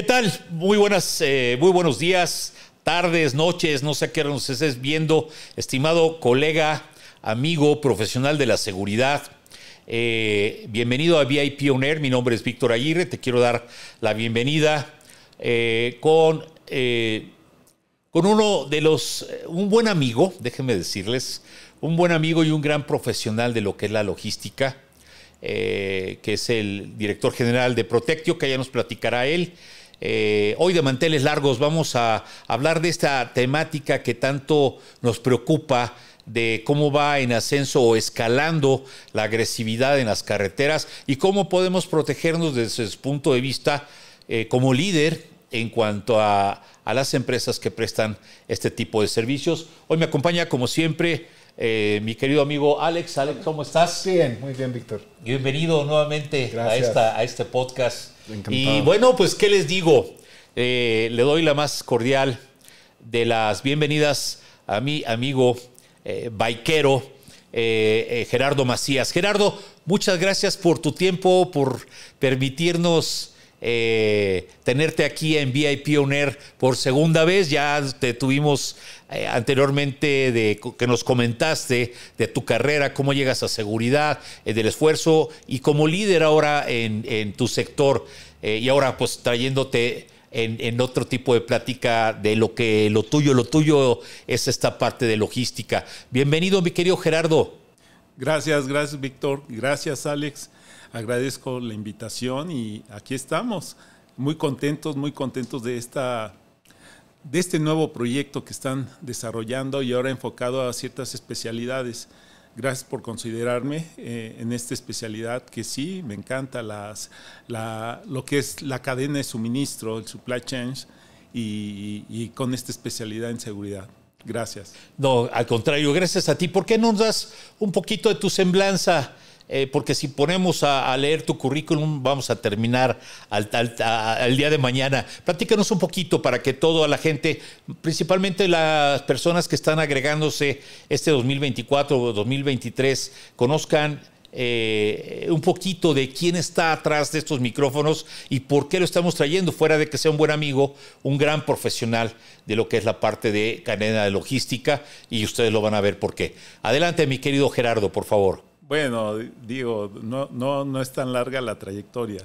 ¿Qué tal? Muy buenas, eh, muy buenos días, tardes, noches, no sé a qué hora nos estés viendo, estimado colega, amigo, profesional de la seguridad. Eh, bienvenido a VIP On Air, mi nombre es Víctor Aguirre, te quiero dar la bienvenida eh, con, con uno de los, un buen amigo, déjenme decirles, un buen amigo y un gran profesional de lo que es la logística. que es el director general de Protectio, que ya nos platicará él. Eh, hoy de manteles largos vamos a hablar de esta temática que tanto nos preocupa de cómo va en ascenso o escalando la agresividad en las carreteras y cómo podemos protegernos desde ese punto de vista eh, como líder en cuanto a, las empresas que prestan este tipo de servicios. Hoy me acompaña, como siempre, eh, mi querido amigo Alex. Alex, ¿cómo estás? Bien, muy bien, Víctor. Bienvenido nuevamente a, esta, a, este podcast y bueno, pues, ¿qué les digo? Eh, le doy la más cordial de las bienvenidas a mi amigo eh, eh, eh Gerardo Macías. Gerardo, muchas gracias por tu tiempo, por permitirnos eh, tenerte aquí en VIP On por segunda vez. Ya te tuvimos eh, anteriormente de que nos comentaste de tu carrera, cómo llegas a seguridad, eh, del esfuerzo y como líder ahora en, tu sector y ahora pues trayéndote en, en, otro tipo de plática de lo que lo tuyo, lo tuyo es esta parte de logística. Bienvenido, mi querido Gerardo. Gracias, gracias, Víctor. Gracias, Alex agradezco la invitación y aquí estamos, muy contentos, muy contentos de esta de este nuevo proyecto que están desarrollando y ahora enfocado a ciertas especialidades. Gracias por considerarme eh, en esta especialidad que sí, me encanta las, la, lo que es la cadena de suministro, el supply chain y, y con esta especialidad en seguridad. Gracias. No, al contrario, gracias a ti. ¿Por qué no nos das un poquito de tu semblanza? Eh, porque si ponemos a, leer tu currículum, vamos a terminar al, día de mañana. Platícanos un poquito para que toda la gente, principalmente las personas que están agregándose este 2024 o 2023, conozcan eh, un poquito de quién está atrás de estos micrófonos y por qué lo estamos trayendo, fuera de que sea un buen amigo, un gran profesional de lo que es la parte de cadena de logística y ustedes lo van a ver por qué. Adelante, mi querido Gerardo, por favor. Bueno, digo, no, no, no es tan larga la trayectoria.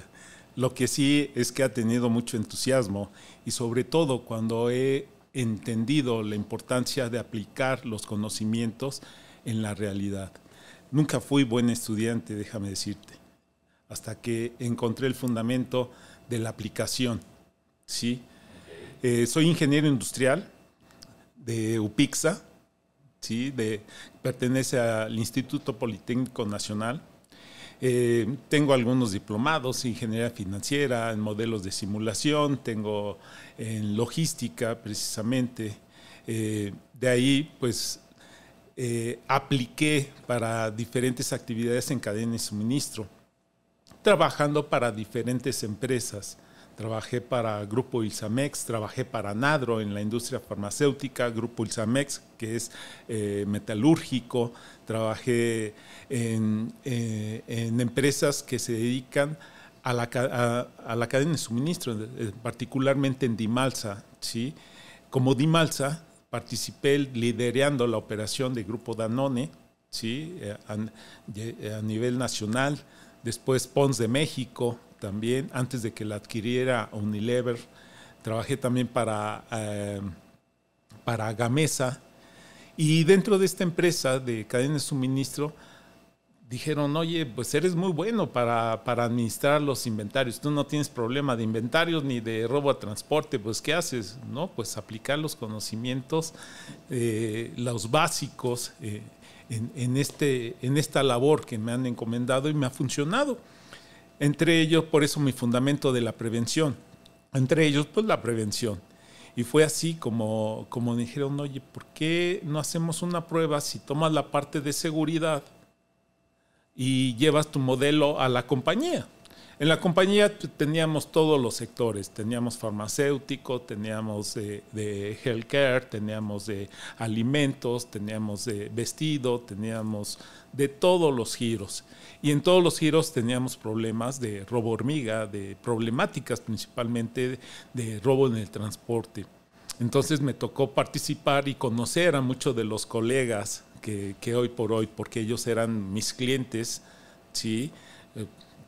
Lo que sí es que ha tenido mucho entusiasmo y sobre todo cuando he entendido la importancia de aplicar los conocimientos en la realidad. Nunca fui buen estudiante, déjame decirte, hasta que encontré el fundamento de la aplicación. ¿sí? Eh, soy ingeniero industrial de UPIXA, pertenece al Instituto Politécnico Nacional. Eh, tengo algunos diplomados en ingeniería financiera, en modelos de simulación, tengo en logística precisamente. Eh, de ahí, pues, eh, apliqué para diferentes actividades en cadena de suministro, trabajando para diferentes empresas trabajé para Grupo Ilsamex, trabajé para Nadro en la industria farmacéutica, Grupo Ilsamex, que es eh, metalúrgico, trabajé eh, en, empresas que se dedican a la, cadena de suministro, particularmente en Dimalsa. ¿sí? Como Dimalsa, participé liderando la operación de Grupo Danone eh, a nivel nacional, después Pons de México, también, antes de que la adquiriera Unilever, trabajé también para, eh, para Gamesa. Y dentro de esta empresa de cadena de suministro, dijeron, oye, pues eres muy bueno para, administrar los inventarios, tú no tienes problema de inventarios ni de robo a transporte, pues ¿qué haces? No, pues aplicar los conocimientos, eh, los básicos eh, este, en esta labor que me han encomendado y me ha funcionado. Entre ellos, por eso mi fundamento de la prevención. Entre ellos, pues la prevención. Y fue así como, como dijeron, oye, ¿por qué no hacemos una prueba si tomas la parte de seguridad y llevas tu modelo a la compañía? En la compañía teníamos todos los sectores, teníamos farmacéutico, teníamos de, de healthcare, teníamos de alimentos, teníamos de vestido, teníamos de todos los giros. Y en todos los giros teníamos problemas de robo hormiga, de problemáticas principalmente de robo en el transporte. Entonces me tocó participar y conocer a muchos de los colegas que, que hoy por hoy, porque ellos eran mis clientes, ¿sí?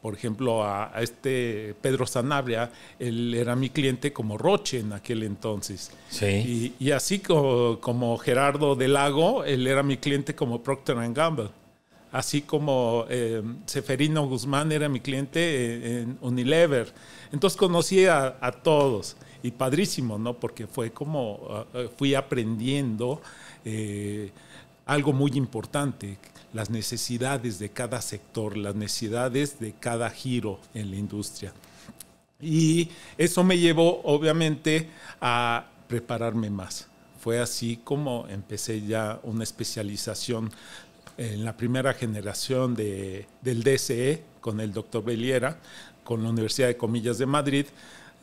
por ejemplo, a, este Pedro Sanabria, él era mi cliente como Roche en aquel entonces. Sí. Y, así como, Gerardo del Lago, él era mi cliente como Procter Gamble. Así como eh, Seferino Guzmán era mi cliente en, Unilever. Entonces conocí a, todos y padrísimo, ¿no? Porque fue como fui aprendiendo eh, algo muy importante las necesidades de cada sector, las necesidades de cada giro en la industria. Y eso me llevó obviamente a prepararme más. Fue así como empecé ya una especialización en la primera generación de, del DCE con el doctor Beliera, con la Universidad de Comillas de Madrid,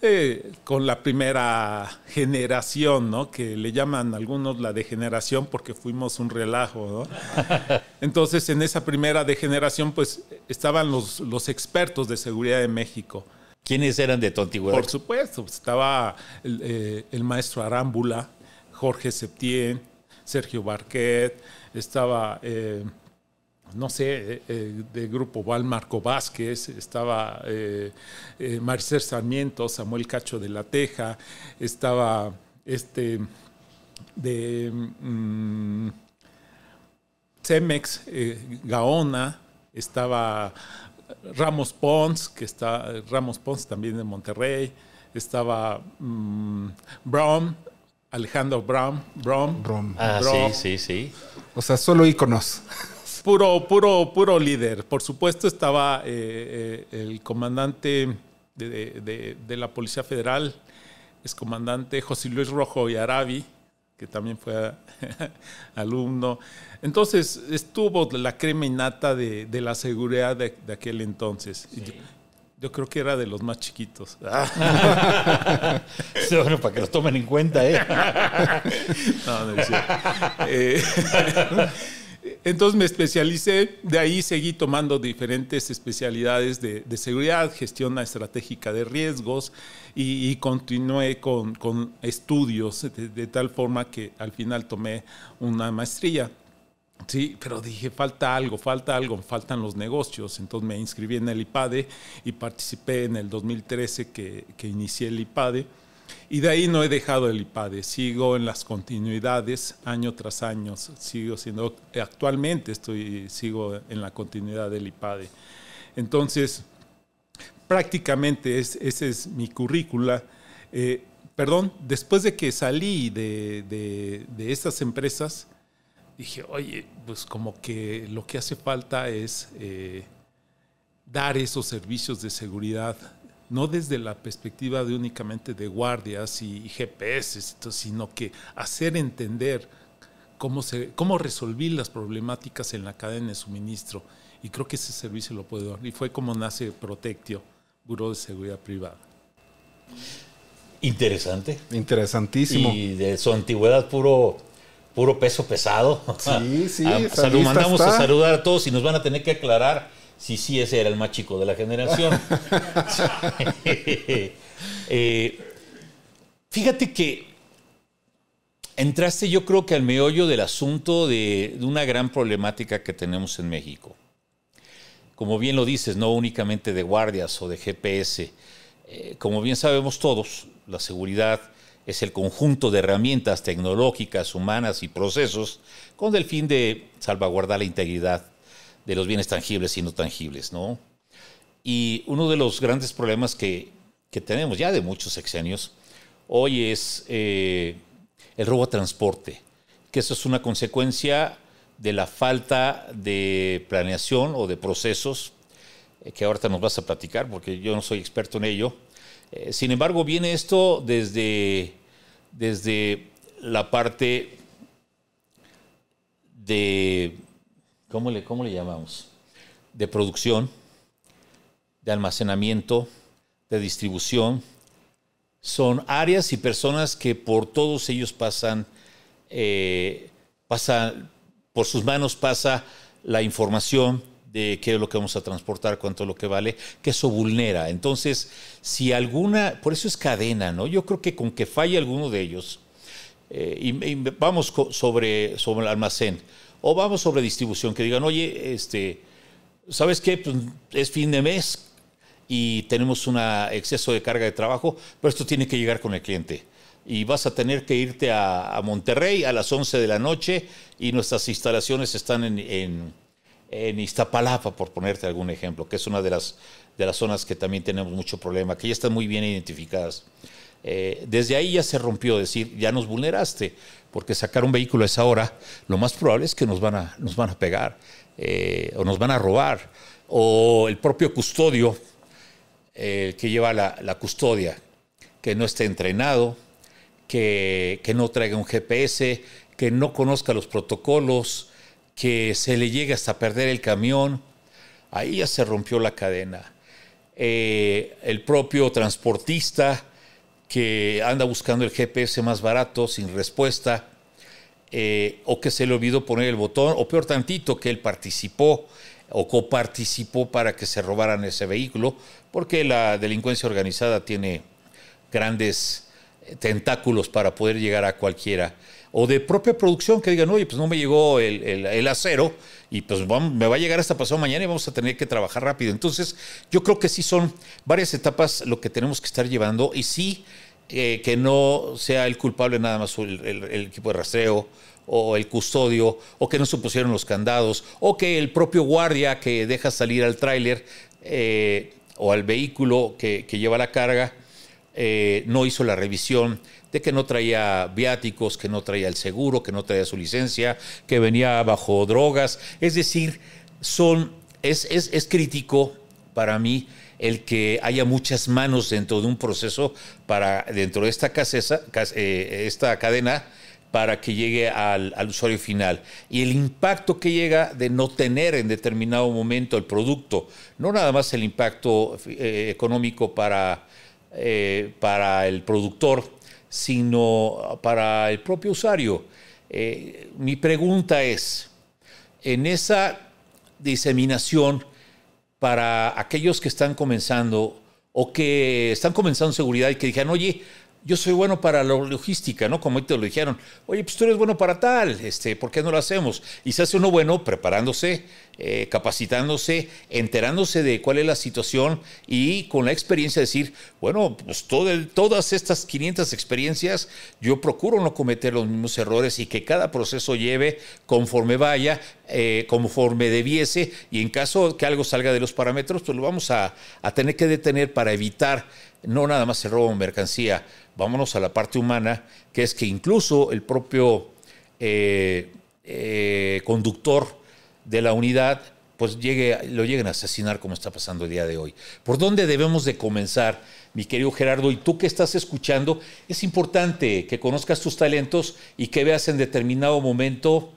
eh, con la primera generación, ¿no? Que le llaman algunos la degeneración porque fuimos un relajo, ¿no? Entonces, en esa primera degeneración, pues estaban los, los expertos de seguridad de México. ¿Quiénes eran de antigüedad? Por supuesto, pues, estaba eh, el, maestro Arámbula, Jorge Septién, Sergio Barquet, estaba eh, no sé, eh, eh, del grupo Val Marco Vázquez, estaba eh, Marcel Sarmiento, Samuel Cacho de la Teja, estaba este de mm, Cemex Gaona, estaba Ramos Pons, que está Ramos Pons también de Monterrey, estaba mm, Brom Brown, Alejandro Brown, Brom, Brom. Ah, sí, sí, sí. O sea, solo íconos puro, puro, puro líder. Por supuesto estaba eh, eh, el comandante de, la Policía Federal, comandante José Luis Rojo y Arabi, que también fue alumno. Entonces estuvo la crema innata de, de la seguridad de, aquel entonces. Yo, creo que era de los más chiquitos. bueno, para que los tomen en cuenta, Eh, Entonces me especialicé, de ahí seguí tomando diferentes especialidades de, seguridad, gestión estratégica de riesgos y, continué con, estudios de, tal forma que al final tomé una maestría. Sí, pero dije, falta algo, falta algo, faltan los negocios. Entonces me inscribí en el IPADE y participé en el 2013 que, que inicié el IPADE y de ahí no he dejado el IPADE, sigo en las continuidades año tras año, sigo siendo, actualmente estoy, sigo en la continuidad del IPADE. Entonces, prácticamente es, ese es mi currícula. Eh, perdón, después de que salí de, de, estas empresas, dije, oye, pues como que lo que hace falta es eh, dar esos servicios de seguridad no desde la perspectiva de únicamente de guardias y GPS, sino que hacer entender cómo, se, cómo resolví las problemáticas en la cadena de suministro. Y creo que ese servicio lo puedo dar. Y fue como nace Protectio, Buró de Seguridad Privada. Interesante. Interesantísimo. Y de su antigüedad puro puro peso pesado. Sí, sí. Ah, a, mandamos a saludar a todos y nos van a tener que aclarar si sí, ese era el más chico de la generación. Eh, fíjate que entraste yo creo que al meollo del asunto de, una gran problemática que tenemos en México. Como bien lo dices, no únicamente de guardias o de GPS. Eh, como bien sabemos todos, la seguridad es el conjunto de herramientas tecnológicas, humanas y procesos con el fin de salvaguardar la integridad de los bienes tangibles y no tangibles, ¿no? Y uno de los grandes problemas que, tenemos ya de muchos sexenios hoy es eh, el robo a transporte, que eso es una consecuencia de la falta de planeación o de procesos, eh, que ahorita nos vas a platicar porque yo no soy experto en ello. Eh, sin embargo, viene esto desde, desde la parte de ¿cómo le, llamamos? De producción, de almacenamiento, de distribución. Son áreas y personas que por todos ellos pasan, eh, por sus manos pasa la información de qué es lo que vamos a transportar, cuánto es lo que vale, que eso vulnera. Entonces, si alguna, por eso es cadena, ¿no? Yo creo que con que falle alguno de ellos, eh, y, y, vamos sobre, sobre el almacén, o vamos sobre distribución, que digan, oye, este, ¿sabes qué? Pues, es fin de mes y tenemos un exceso de carga de trabajo, pero esto tiene que llegar con el cliente. Y vas a tener que irte a, Monterrey a las 11 de la noche y nuestras instalaciones están en, Iztapalapa, por ponerte algún ejemplo, que es una de las, de las zonas que también tenemos mucho problema, que ya están muy bien identificadas. Eh, desde ahí ya se rompió, decir, ya nos vulneraste porque sacar un vehículo a esa hora, lo más probable es que nos van a, nos van a pegar eh, o nos van a robar. O el propio custodio, el que lleva la, custodia, que no esté entrenado, que, no traiga un GPS, que no conozca los protocolos, que se le llegue hasta perder el camión. Ahí ya se rompió la cadena. Eh, el propio transportista, que anda buscando el GPS más barato sin respuesta, eh, o que se le olvidó poner el botón, o peor tantito, que él participó o coparticipó para que se robaran ese vehículo, porque la delincuencia organizada tiene grandes eh, tentáculos para poder llegar a cualquiera o de propia producción que digan, oye, pues no me llegó el, acero y pues me va a llegar hasta pasado mañana y vamos a tener que trabajar rápido. Entonces, yo creo que sí son varias etapas lo que tenemos que estar llevando y sí eh, que no sea el culpable nada más el, equipo de rastreo o el custodio, o que no se pusieron los candados, o que el propio guardia que deja salir al tráiler eh, o al vehículo que, lleva la carga eh, no hizo la revisión de que no traía viáticos, que no traía el seguro, que no traía su licencia, que venía bajo drogas. Es decir, son, es, crítico para mí el que haya muchas manos dentro de un proceso para dentro de esta, caseza, eh, esta cadena para que llegue al, usuario final. Y el impacto que llega de no tener en determinado momento el producto, no nada más el impacto eh, económico para, eh, para el productor, sino para el propio usuario. Eh, mi pregunta es, en esa diseminación para aquellos que están comenzando o que están comenzando seguridad y que dijeron, oye, yo soy bueno para la logística, ¿no? Como te lo dijeron, oye, pues tú eres bueno para tal, este, ¿por qué no lo hacemos? Y se hace uno bueno preparándose, eh, capacitándose, enterándose de cuál es la situación y con la experiencia decir, bueno, pues todas estas 500 experiencias, yo procuro no cometer los mismos errores y que cada proceso lleve conforme vaya, eh, conforme debiese, y en caso que algo salga de los parámetros, pues lo vamos a, a tener que detener para evitar no nada más el robo de mercancía, vámonos a la parte humana, que es que incluso el propio eh, eh, conductor de la unidad, pues llegue, lo lleguen a asesinar como está pasando el día de hoy. ¿Por dónde debemos de comenzar, mi querido Gerardo? Y tú que estás escuchando, es importante que conozcas tus talentos y que veas en determinado momento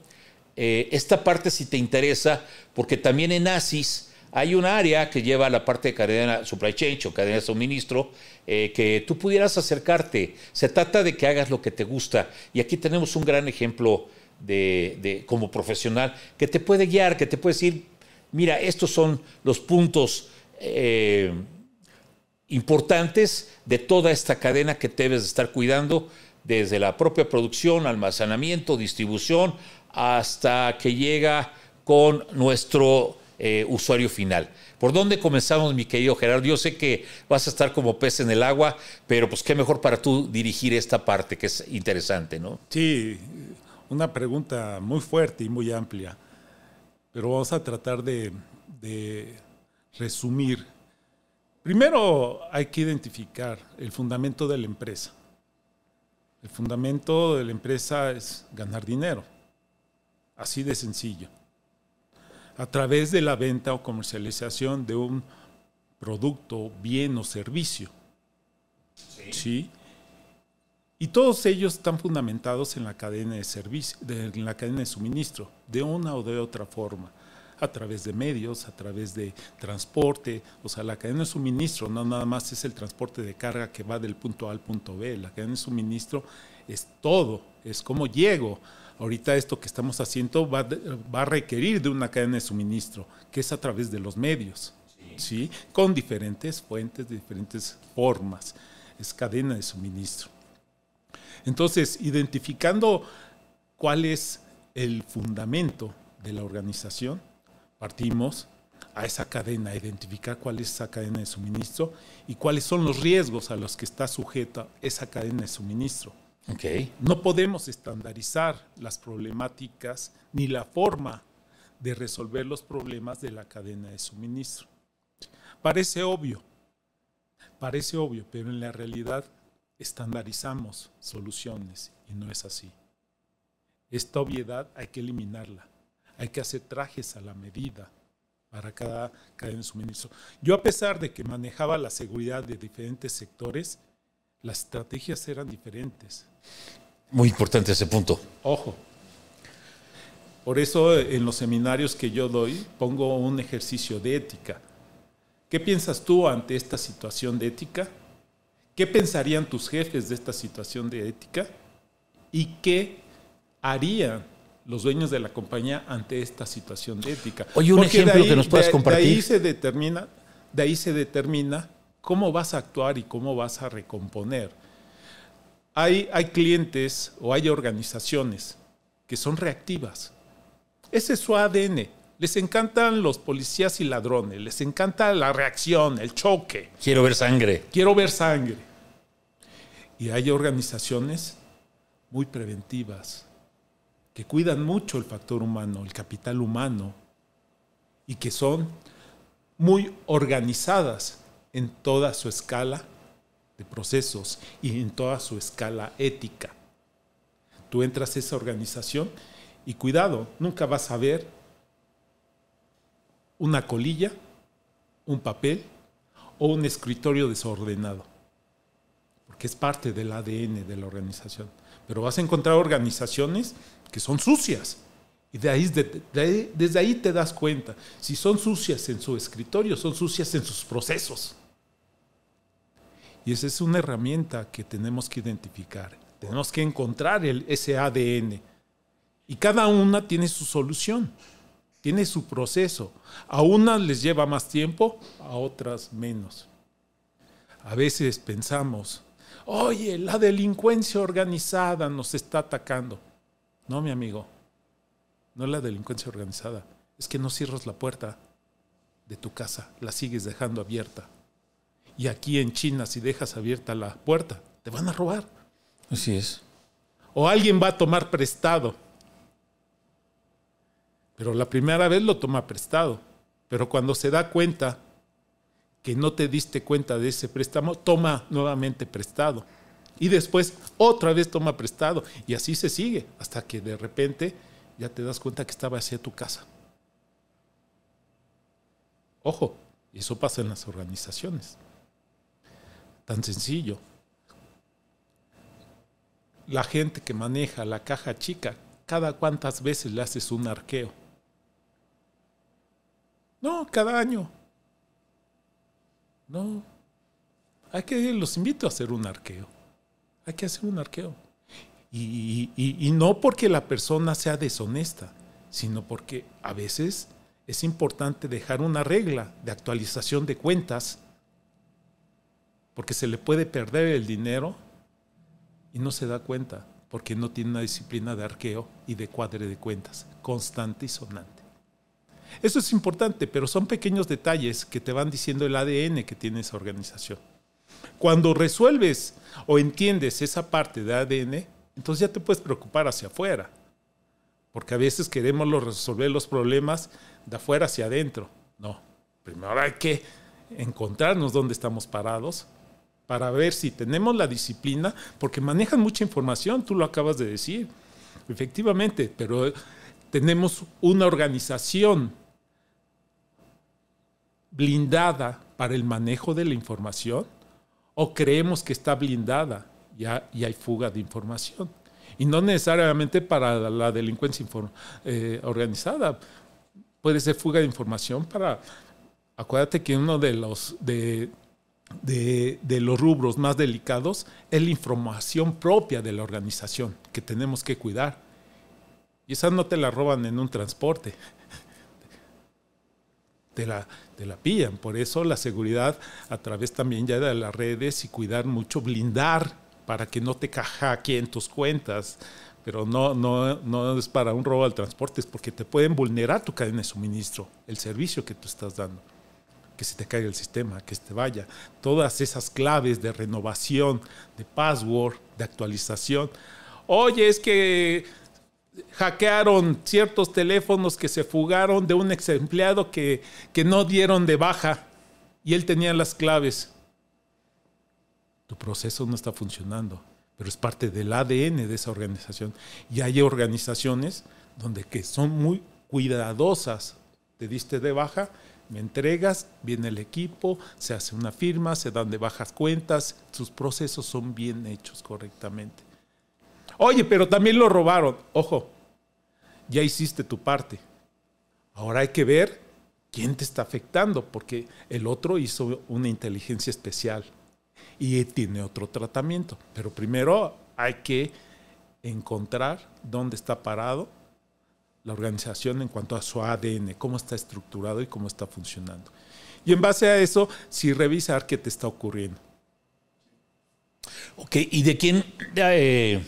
eh, esta parte si te interesa, porque también en ASIS hay un área que lleva la parte de cadena supply chain o cadena de suministro eh, que tú pudieras acercarte. Se trata de que hagas lo que te gusta. Y aquí tenemos un gran ejemplo de, como profesional que te puede guiar, que te puede decir, mira, estos son los puntos eh, importantes de toda esta cadena que debes estar cuidando desde la propia producción, almacenamiento, distribución, hasta que llega con nuestro eh, usuario final. ¿Por dónde comenzamos, mi querido Gerardo? Yo sé que vas a estar como pez en el agua, pero pues qué mejor para tú dirigir esta parte que es interesante, ¿no? Sí, una pregunta muy fuerte y muy amplia, pero vamos a tratar de resumir. Primero hay que identificar el fundamento de la empresa. El fundamento de la empresa es ganar dinero. Así de sencillo a través de la venta o comercialización de un producto, bien o servicio. ¿Sí? Y todos ellos están fundamentados en la cadena de servicio, en la cadena de suministro, de una o de otra forma, a través de medios, a través de transporte, o sea, la cadena de suministro no nada más es el transporte de carga que va del punto A al punto B, la cadena de suministro es todo, es cómo llego ahorita esto que estamos haciendo va, a requerir de una cadena de suministro, que es a través de los medios, Con diferentes fuentes, de diferentes formas. Es cadena de suministro. Entonces, identificando cuál es el fundamento de la organización, partimos a esa cadena, a identificar cuál es esa cadena de suministro y cuáles son los riesgos a los que está sujeta esa cadena de suministro. No podemos estandarizar las problemáticas ni la forma de resolver los problemas de la cadena de suministro. Parece obvio, parece obvio, pero en la realidad estandarizamos soluciones y no es así. Esta obviedad hay que eliminarla, hay que hacer trajes a la medida para cada cadena de suministro. Yo a pesar de que manejaba la seguridad de diferentes sectores, las estrategias eran diferentes. Muy importante ese punto. Ojo. Por eso eh, en los seminarios que yo doy pongo un ejercicio de ética. ¿Qué piensas tú ante esta situación de ética? ¿Qué pensarían tus jefes de esta situación de ética? ¿Y qué harían los dueños de la compañía ante esta situación de ética? Oye, un ejemplo que nos puedas compartir. se determina, de ahí se determina cómo vas a actuar y cómo vas a recomponer. Hay, hay clientes o hay organizaciones que son reactivas. Ese es su ADN. Les encantan los policías y ladrones, les encanta la reacción, el choque. Quiero ver sangre. Quiero ver sangre. Y hay organizaciones muy preventivas, que cuidan mucho el factor humano, el capital humano, y que son muy organizadas en toda su escala de procesos y en toda su escala ética. Tú entras a esa organización y cuidado, nunca vas a ver una colilla, un papel o un escritorio desordenado, porque es parte del ADN de la organización. Pero vas a encontrar organizaciones que son sucias, y de ahí, desde ahí te das cuenta. Si son sucias en su escritorio, son sucias en sus procesos. Y esa es una herramienta que tenemos que identificar. Tenemos que encontrar el, ese ADN. Y cada una tiene su solución, tiene su proceso. A unas les lleva más tiempo, a otras menos. A veces pensamos, oye, la delincuencia organizada nos está atacando. No, mi amigo, no es la delincuencia organizada, es que no cierras la puerta de tu casa, la sigues dejando abierta. Y aquí en China, si dejas abierta la puerta, te van a robar. Así es. O alguien va a tomar prestado. Pero la primera vez lo toma prestado. Pero cuando se da cuenta que no te diste cuenta de ese préstamo, toma nuevamente prestado. Y después otra vez toma prestado. Y así se sigue hasta que de repente ya te das cuenta que estaba hacia tu casa. Ojo, eso pasa en las organizaciones. Tan sencillo. La gente que maneja la caja chica, cada cuántas veces le haces un arqueo. No, cada año. No. Hay que los invito a hacer un arqueo. Hay que hacer un arqueo. Y, no porque la persona sea deshonesta, sino porque a veces es importante dejar una regla de actualización de cuentas, porque se le puede perder el dinero y no se da cuenta, porque no tiene una disciplina de arqueo y de cuadre de cuentas, constante y sonante. Eso es importante, pero son pequeños detalles que te van diciendo el ADN que tiene esa organización. Cuando resuelves o entiendes esa parte de ADN, entonces ya te puedes preocupar hacia afuera, porque a veces queremos resolver los problemas de afuera hacia adentro. No, primero hay que encontrarnos dónde estamos parados para ver si tenemos la disciplina, porque manejan mucha información, tú lo acabas de decir, efectivamente, pero tenemos una organización blindada para el manejo de la información o creemos que está blindada ya, hay fuga de información. Y no necesariamente para la delincuencia eh, organizada. Puede ser fuga de información para... Acuérdate que uno de los, de, los rubros más delicados es la información propia de la organización que tenemos que cuidar. Y esa no te la roban en un transporte. Te la, te la, pillan. Por eso la seguridad a través también ya de las redes y cuidar mucho, blindar para que no te en tus cuentas, pero no, no, es para un robo al transporte, es porque te pueden vulnerar tu cadena de suministro, el servicio que tú estás dando, que se te caiga el sistema, que se te vaya. Todas esas claves de renovación, de password, de actualización. Oye, es que hackearon ciertos teléfonos que se fugaron de un ex empleado que, que no dieron de baja y él tenía las claves tu proceso no está funcionando, pero es parte del ADN de esa organización. Y hay organizaciones donde que son muy cuidadosas. Te diste de baja, me entregas, viene el equipo, se hace una firma, se dan de bajas cuentas, sus procesos son bien hechos correctamente. Oye, pero también lo robaron. Ojo, ya hiciste tu parte. Ahora hay que ver quién te está afectando, porque el otro hizo una inteligencia especial y tiene otro tratamiento. Pero primero hay que encontrar dónde está parado la organización en cuanto a su ADN, cómo está estructurado y cómo está funcionando. Y en base a eso, sí revisar qué te está ocurriendo. Ok, ¿y de quién, eh,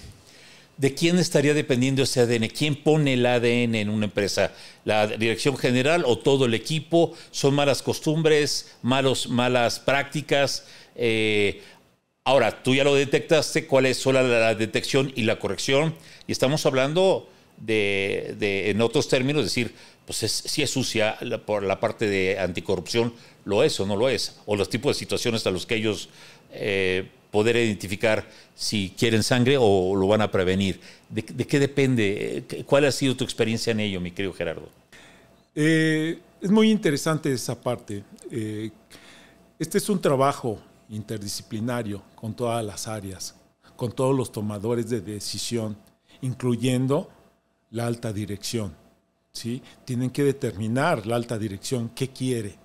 de quién estaría dependiendo ese ADN? ¿Quién pone el ADN en una empresa? ¿La dirección general o todo el equipo? ¿Son malas costumbres, malos, malas prácticas? Eh, ahora, tú ya lo detectaste, cuál es la, detección y la corrección. Y estamos hablando de, en otros términos, decir, pues si es sucia la, por la parte de anticorrupción, lo es o no lo es, o los tipos de situaciones a los que ellos eh, poder identificar si quieren sangre o lo van a prevenir. ¿De, qué depende? ¿Cuál ha sido tu experiencia en ello, mi querido Gerardo? Eh, es muy interesante esa parte. este es un trabajo interdisciplinario con todas las áreas, con todos los tomadores de decisión, incluyendo la alta dirección. ¿sí? Tienen que determinar la alta dirección qué quiere.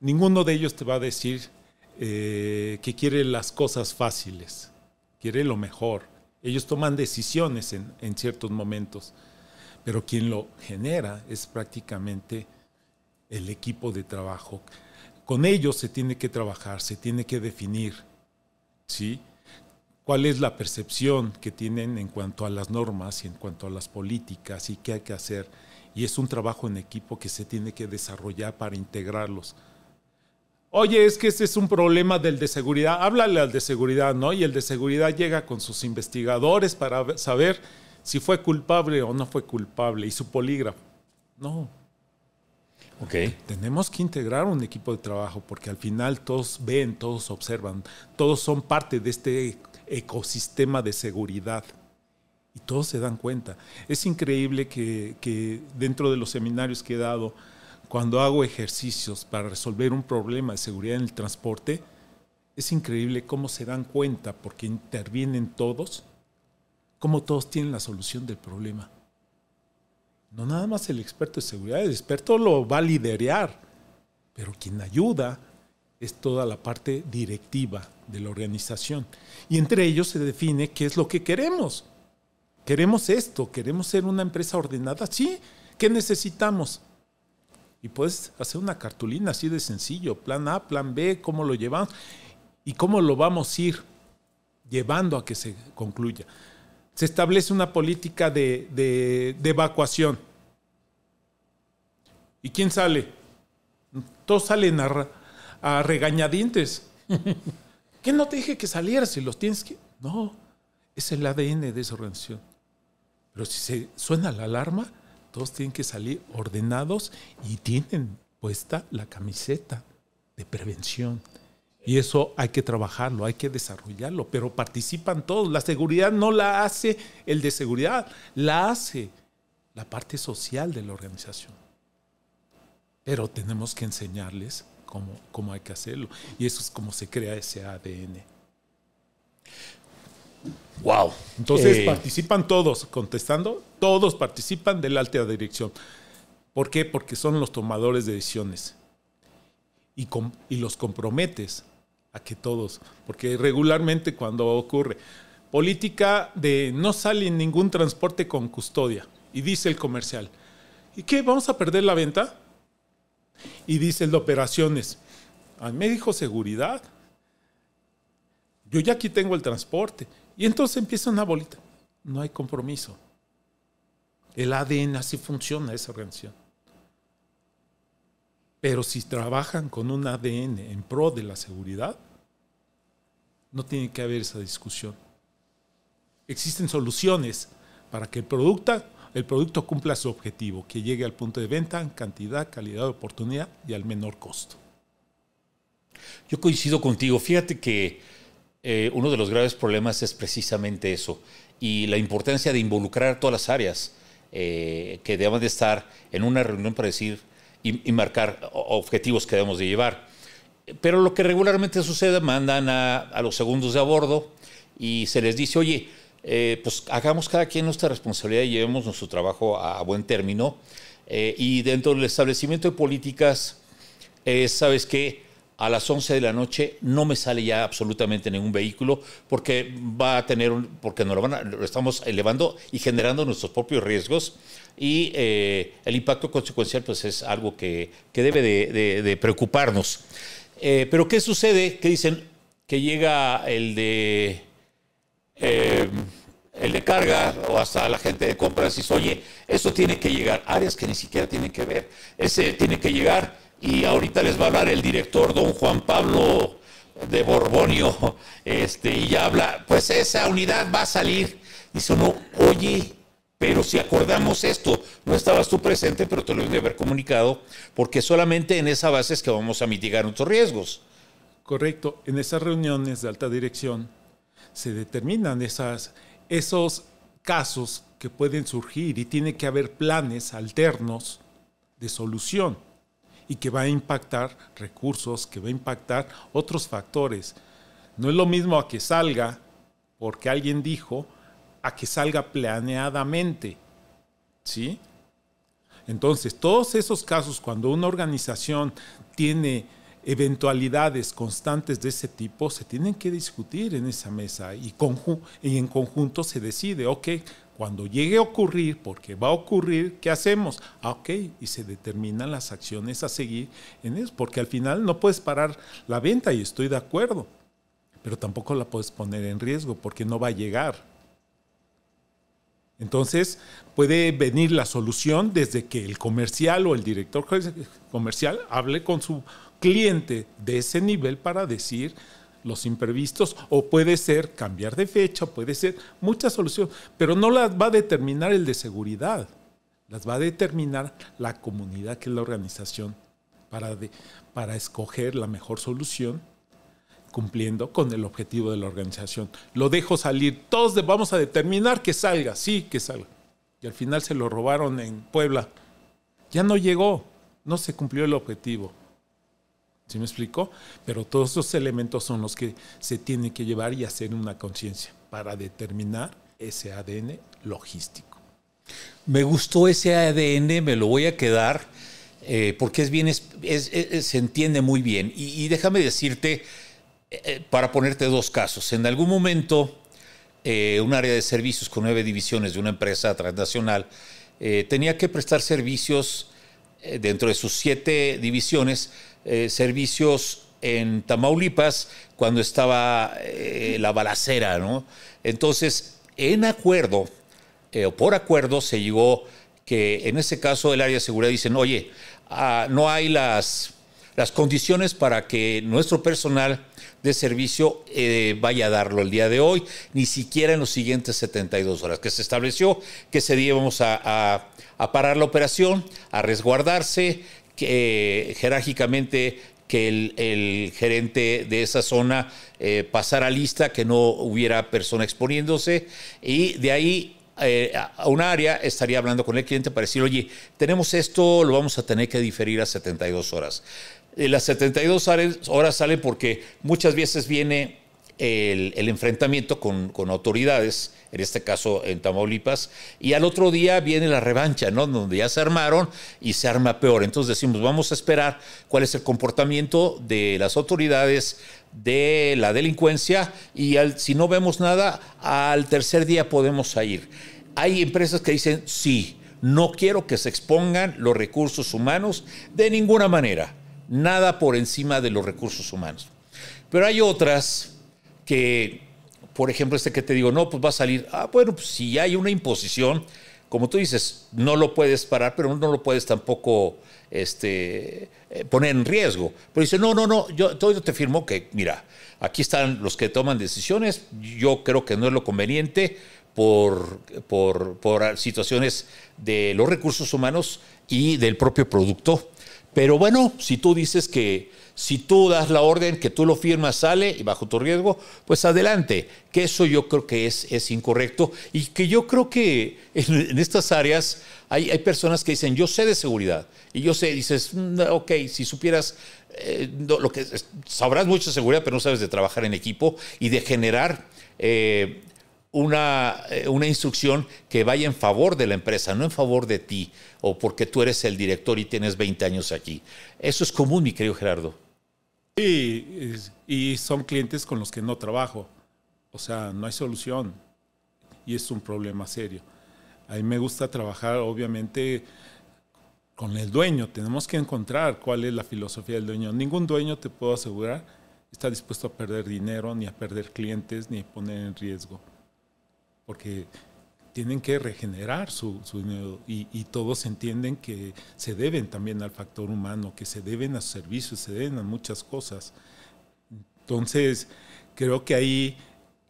Ninguno de ellos te va a decir eh, que quiere las cosas fáciles, quiere lo mejor. Ellos toman decisiones en, en ciertos momentos, pero quien lo genera es prácticamente el equipo de trabajo con ellos se tiene que trabajar, se tiene que definir, ¿sí? ¿Cuál es la percepción que tienen en cuanto a las normas y en cuanto a las políticas y qué hay que hacer? Y es un trabajo en equipo que se tiene que desarrollar para integrarlos. Oye, es que este es un problema del de seguridad. Háblale al de seguridad, ¿no? Y el de seguridad llega con sus investigadores para saber si fue culpable o no fue culpable y su polígrafo. No, tenemos que integrar un equipo de trabajo porque al final todos ven, todos observan, todos son parte de este ecosistema de seguridad y todos se dan cuenta. Es increíble que, que dentro de los seminarios que he dado, cuando hago ejercicios para resolver un problema de seguridad en el transporte, es increíble cómo se dan cuenta porque intervienen todos, cómo todos tienen la solución del problema no nada más el experto de seguridad, el experto lo va a liderear, pero quien ayuda es toda la parte directiva de la organización. Y entre ellos se define qué es lo que queremos. Queremos esto, queremos ser una empresa ordenada, sí, ¿qué necesitamos? Y puedes hacer una cartulina así de sencillo, plan A, plan B, cómo lo llevamos y cómo lo vamos a ir llevando a que se concluya se establece una política de, evacuación. ¿Y quién sale? Todos salen a, regañadientes. ¿Qué no te dije que saliera si los tienes que...? No, es el ADN de esa organización. Pero si se suena la alarma, todos tienen que salir ordenados y tienen puesta la camiseta de prevención. Y eso hay que trabajarlo, hay que desarrollarlo, pero participan todos. La seguridad no la hace el de seguridad, la hace la parte social de la organización. Pero tenemos que enseñarles cómo, cómo hay que hacerlo. Y eso es como se crea ese ADN. Wow. Entonces eh. participan todos, contestando, todos participan del la alta dirección. ¿Por qué? Porque son los tomadores de decisiones y, y los comprometes a que todos, porque regularmente cuando ocurre política de no sale ningún transporte con custodia y dice el comercial, ¿y qué? ¿Vamos a perder la venta? Y dice el de operaciones, ah, me dijo seguridad, yo ya aquí tengo el transporte. Y entonces empieza una bolita, no hay compromiso. El ADN así funciona esa organización. Pero si trabajan con un ADN en pro de la seguridad, no tiene que haber esa discusión. Existen soluciones para que el producto, el producto cumpla su objetivo, que llegue al punto de venta en cantidad, calidad, oportunidad y al menor costo. Yo coincido contigo. Fíjate que eh, uno de los graves problemas es precisamente eso y la importancia de involucrar todas las áreas eh, que deban de estar en una reunión para decir, y, marcar objetivos que debemos de llevar. Pero lo que regularmente sucede, mandan a, los segundos de a bordo y se les dice, oye, eh, pues hagamos cada quien nuestra responsabilidad y llevemos nuestro trabajo a, buen término. Eh, y dentro del establecimiento de políticas, sabes qué?, a las 11 de la noche no me sale ya absolutamente ningún vehículo porque va a tener un, porque nos lo, van estamos elevando y generando nuestros propios riesgos y eh, el impacto consecuencial pues es algo que, debe de, preocuparnos. Eh, pero ¿qué sucede? Que dicen que llega el de eh, el de carga o hasta la gente de compras y dice, oye, eso tiene que llegar, áreas que ni siquiera tienen que ver, ese tiene que llegar y ahorita les va a hablar el director don Juan Pablo de Borbonio, este, y ya habla, pues esa unidad va a salir. Dice, no, oye, pero si acordamos esto, no estabas tú presente, pero te lo de haber comunicado, porque solamente en esa base es que vamos a mitigar nuestros riesgos. Correcto, en esas reuniones de alta dirección se determinan esas, esos casos que pueden surgir y tiene que haber planes alternos de solución y que va a impactar recursos, que va a impactar otros factores. No es lo mismo a que salga porque alguien dijo a que salga planeadamente. ¿Sí? Entonces, todos esos casos, cuando una organización tiene eventualidades constantes de ese tipo, se tienen que discutir en esa mesa y, en conjunto se decide, ok, cuando llegue a ocurrir, porque va a ocurrir, ¿qué hacemos? Ah, ok, y se determinan las acciones a seguir en eso, porque al final no puedes parar la venta y estoy de acuerdo, pero tampoco la puedes poner en riesgo porque no va a llegar. Entonces puede venir la solución desde que el comercial o el director comercial hable con su cliente de ese nivel para decir, los imprevistos, o puede ser cambiar de fecha, puede ser muchas soluciones, pero no las va a determinar el de seguridad, las va a determinar la comunidad que es la organización para, para escoger la mejor solución cumpliendo con el objetivo de la organización. Lo dejo salir, todos vamos a determinar que salga, sí, que salga. Y al final se lo robaron en Puebla. Ya no llegó, no se cumplió el objetivo. ¿Sí me explico? Pero todos esos elementos son los que se tienen que llevar y hacer una conciencia para determinar ese ADN logístico. Me gustó ese ADN, me lo voy a quedar eh, porque es bien, se entiende muy bien. Y, déjame decirte, eh, eh, para ponerte dos casos, en algún momento un área de servicios con nueve divisiones de una empresa transnacional tenía que prestar servicios dentro de sus siete divisiones eh, servicios en Tamaulipas cuando estaba eh, la balacera, ¿no? Entonces, en acuerdo, eh, o por acuerdo, se llegó que en ese caso el área de seguridad dicen, oye, ah, no hay las, las condiciones para que nuestro personal de servicio vaya a darlo el día de hoy, ni siquiera en los siguientes 72 horas, que se estableció que se a parar la operación, a resguardarse, que, eh, jerárquicamente que el, gerente de esa zona eh, pasara lista, que no hubiera persona exponiéndose, y de ahí eh, a un área estaría hablando con el cliente para decir, oye, tenemos esto, lo vamos a tener que diferir a 72 horas. las 72 horas salen porque muchas veces viene el, enfrentamiento con, autoridades, en este caso en Tamaulipas, y al otro día viene la revancha, ¿no? Donde ya se armaron y se arma peor. Entonces decimos, vamos a esperar cuál es el comportamiento de las autoridades, de la delincuencia, y si no vemos nada, al tercer día podemos salir. Hay empresas que dicen, sí, no quiero que se expongan los recursos humanos de ninguna manera, nada por encima de los recursos humanos. Pero hay otras que, por ejemplo, este que te digo, no, pues va a salir, ah, bueno, pues si hay una imposición, como tú dices, no lo puedes parar, pero no lo puedes tampoco este, eh, poner en riesgo. Pero dice, no, no, no, yo todo te firmo que, mira, aquí están los que toman decisiones, yo creo que no es lo conveniente por, por, por situaciones de los recursos humanos y del propio producto. Pero bueno, si tú dices que si tú das la orden, que tú lo firmas, sale y bajo tu riesgo, pues adelante. Que eso yo creo que es, es incorrecto y que yo creo que en, estas áreas hay, personas que dicen, yo sé de seguridad. Y yo sé, dices, mm, ok, si supieras, eh, lo que sabrás mucha seguridad, pero no sabes de trabajar en equipo y de generar... Eh, una, eh, una, instrucción que vaya en favor de la empresa, no en favor de ti, o porque tú eres el director y tienes 20 años aquí. Eso es común, mi querido Gerardo. Y, y son clientes con los que no trabajo. O sea, no hay solución. Y es un problema serio. A mí me gusta trabajar, obviamente, con el dueño. Tenemos que encontrar cuál es la filosofía del dueño. Ningún dueño, te puedo asegurar, está dispuesto a perder dinero, ni a perder clientes, ni a poner en riesgo. Porque tienen que regenerar su, dinero y, todos entienden que se deben también al factor humano, que se deben a servicios, se deben a muchas cosas. Entonces, creo que ahí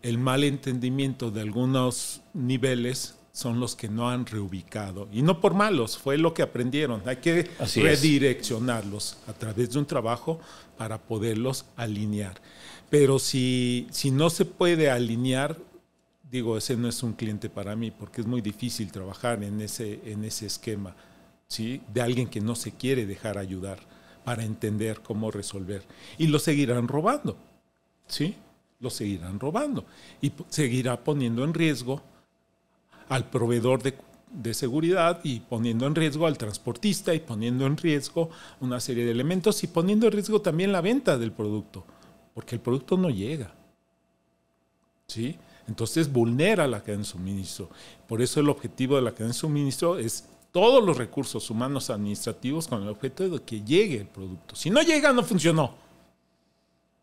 el mal de algunos niveles son los que no han reubicado. Y no por malos, fue lo que aprendieron. Hay que redireccionarlos a través de un trabajo para poderlos alinear. Pero si, si no se puede alinear, digo, ese no es un cliente para mí, porque es muy difícil trabajar en ese, en ese esquema, ¿sí? De alguien que no se quiere dejar ayudar para entender cómo resolver. Y lo seguirán robando, ¿sí? Lo seguirán robando. Y seguirá poniendo en riesgo al proveedor de, de seguridad y poniendo en riesgo al transportista y poniendo en riesgo una serie de elementos y poniendo en riesgo también la venta del producto, porque el producto no llega. ¿Sí? Entonces vulnera la cadena de suministro. Por eso el objetivo de la cadena de suministro es todos los recursos humanos administrativos con el objeto de que llegue el producto. Si no llega, no funcionó.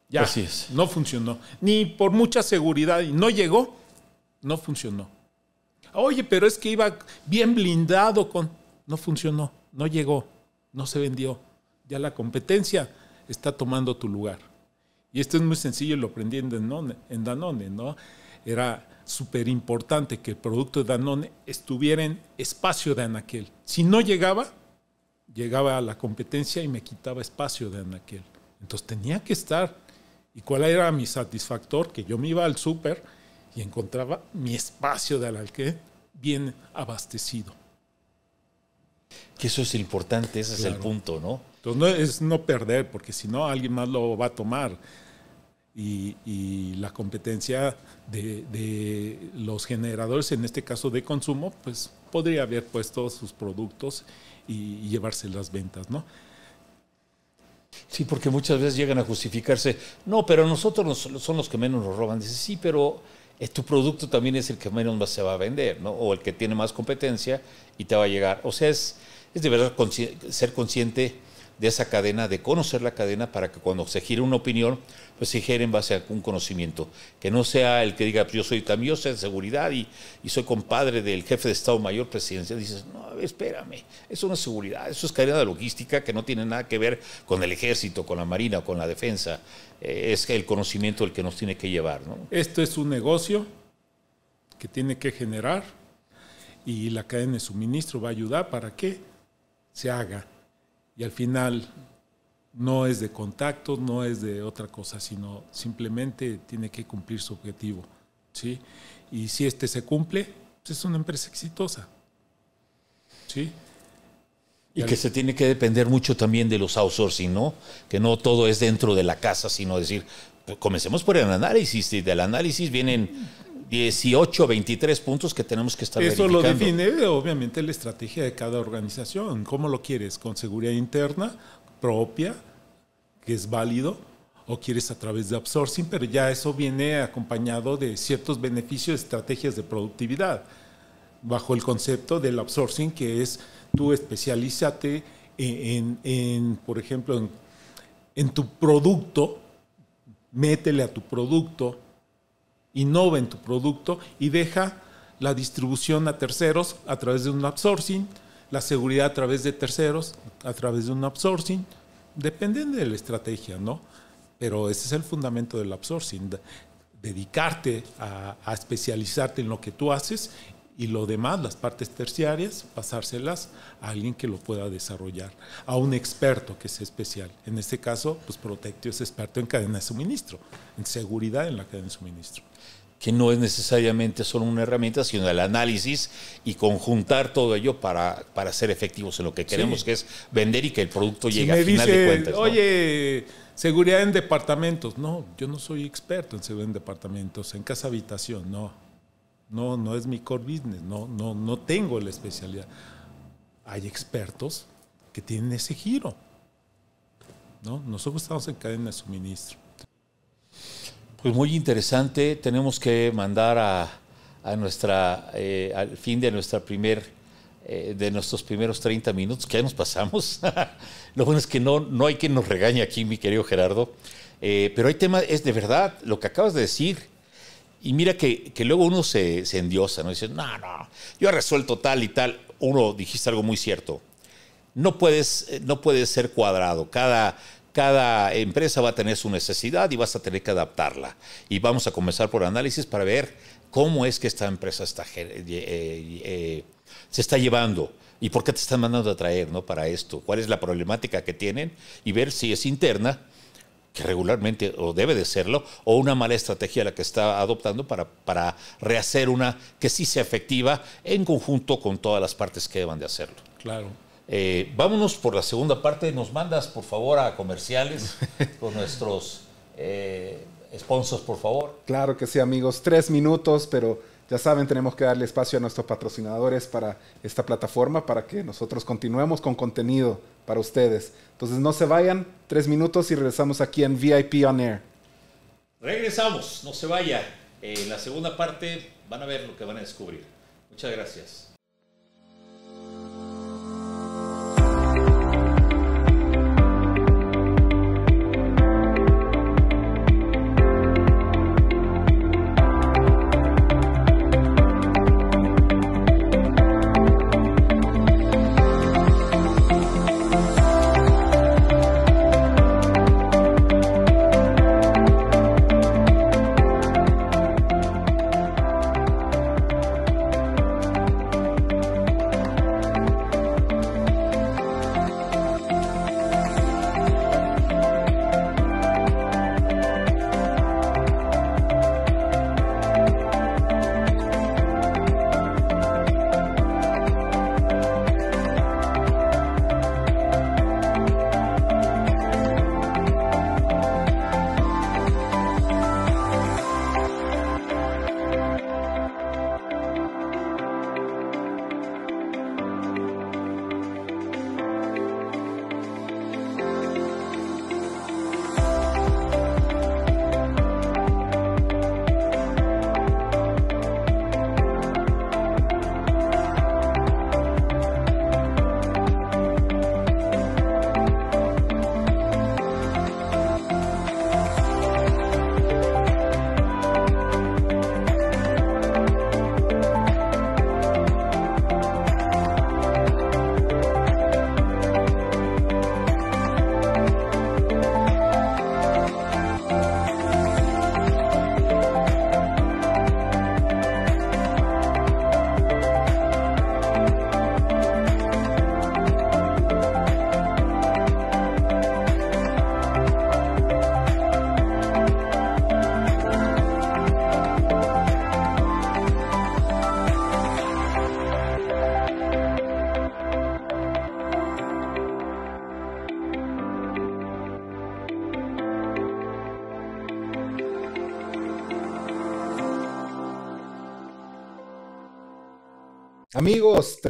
Ya, Así es. no funcionó. Ni por mucha seguridad, y no llegó, no funcionó. Oye, pero es que iba bien blindado con... No funcionó, no llegó, no se vendió. Ya la competencia está tomando tu lugar. Y esto es muy sencillo, lo aprendí en en Danone ¿no? era súper importante que el producto de Danone estuviera en espacio de Anaquel. Si no llegaba, llegaba a la competencia y me quitaba espacio de Anaquel. Entonces tenía que estar. ¿Y cuál era mi satisfactor? Que yo me iba al súper y encontraba mi espacio de Anaquel bien abastecido. Que eso es importante, ese es el punto, ¿no? Entonces no es no perder, porque si no alguien más lo va a tomar y, la competencia de, los generadores, en este caso de consumo, pues podría haber puesto sus productos y, llevarse las ventas, ¿no? Sí, porque muchas veces llegan a justificarse, no, pero nosotros son los que menos nos roban. Dice, sí, pero eh, tu producto también es el que menos se va a vender, ¿no? O el que tiene más competencia y te va a llegar. O sea, es, es de verdad ser consciente de esa cadena, de conocer la cadena para que cuando se gire una opinión, pues se gire en base a un conocimiento. Que no sea el que diga, pues yo soy también, yo de seguridad y, soy compadre del jefe de Estado Mayor Presidencial. Dices, no, espérame, eso no es seguridad, eso es cadena de logística que no tiene nada que ver con el ejército, con la marina, con la defensa. Eh, es el conocimiento el que nos tiene que llevar. ¿no? Esto es un negocio que tiene que generar y la cadena de suministro va a ayudar para que se haga y al final no es de contactos, no es de otra cosa, sino simplemente tiene que cumplir su objetivo. ¿sí? Y si este se cumple, pues, es una empresa exitosa. Y, que se tiene que depender mucho también de los outsourcing, ¿no? Que no todo es dentro de la casa, sino decir, pues, comencemos por el análisis. Y del análisis vienen 18, 23 puntos que tenemos que estar Eso lo define obviamente la estrategia de cada organización. ¿Cómo lo quieres? ¿Con seguridad interna, propia, que es válido? ¿O quieres a través de outsourcing? Pero ya eso viene acompañado de ciertos beneficios, estrategias de productividad, bajo el concepto del outsourcing, que es tú especialízate en, por ejemplo, en, en tu producto, métele a tu producto innova en tu producto y deja la distribución a terceros a través de un outsourcing, la seguridad a través de terceros, a través de un outsourcing, dependiendo de la estrategia, ¿no? Pero ese es el fundamento del outsourcing, dedicarte a, a especializarte en lo que tú haces y lo demás, las partes terciarias, pasárselas a alguien que lo pueda desarrollar, a un experto que sea especial. En este caso, pues Protectio es experto en cadena de suministro, en seguridad en la cadena de suministro que no es necesariamente solo una herramienta, sino el análisis y conjuntar todo ello para, para ser efectivos en lo que queremos, que es vender y que el producto llegue a final de cuentas. Oye, seguridad en departamentos. No, yo no soy experto en seguridad en departamentos, en casa habitación, no. No, no es mi core business, no, no, no tengo la especialidad. Hay expertos que tienen ese giro. ¿no? Nosotros estamos en cadena de suministro. Pues muy interesante. Tenemos que mandar a, nuestra, eh, al fin de nuestra primer, eh, de nuestros primeros 30 minutos, que ya nos pasamos. lo bueno es que no, no hay quien nos regañe aquí, mi querido Gerardo. Eh, pero hay tema, es de verdad lo que acabas de decir. Y mira que, luego uno se, se, endiosa, ¿no? Dice, no, no, yo he resuelto tal y tal. Uno, dijiste algo muy cierto. No puedes, no puedes ser cuadrado. Cada cada empresa va a tener su necesidad y vas a tener que adaptarla. Y vamos a comenzar por análisis para ver cómo es que esta empresa está, eh, eh, eh, se está llevando y por qué te están mandando a traer para esto, cuál es la problemática que tienen y ver si es interna que regularmente o debe de serlo, o una mala estrategia la que está adoptando para, para rehacer una que sí sea efectiva en conjunto con todas las partes que deban de hacerlo. Claro. Eh, vámonos por la segunda parte. Nos mandas, por favor, a comerciales con nuestros eh, sponsors, por favor. Claro que sí, amigos. Tres minutos, pero ya saben, tenemos que darle espacio a nuestros patrocinadores para esta plataforma, para que nosotros continuemos con contenido para ustedes. Entonces, no se vayan. Tres minutos y regresamos aquí en VIP On Air. Regresamos, no se vaya. En la segunda parte van a ver lo que van a descubrir. Muchas gracias.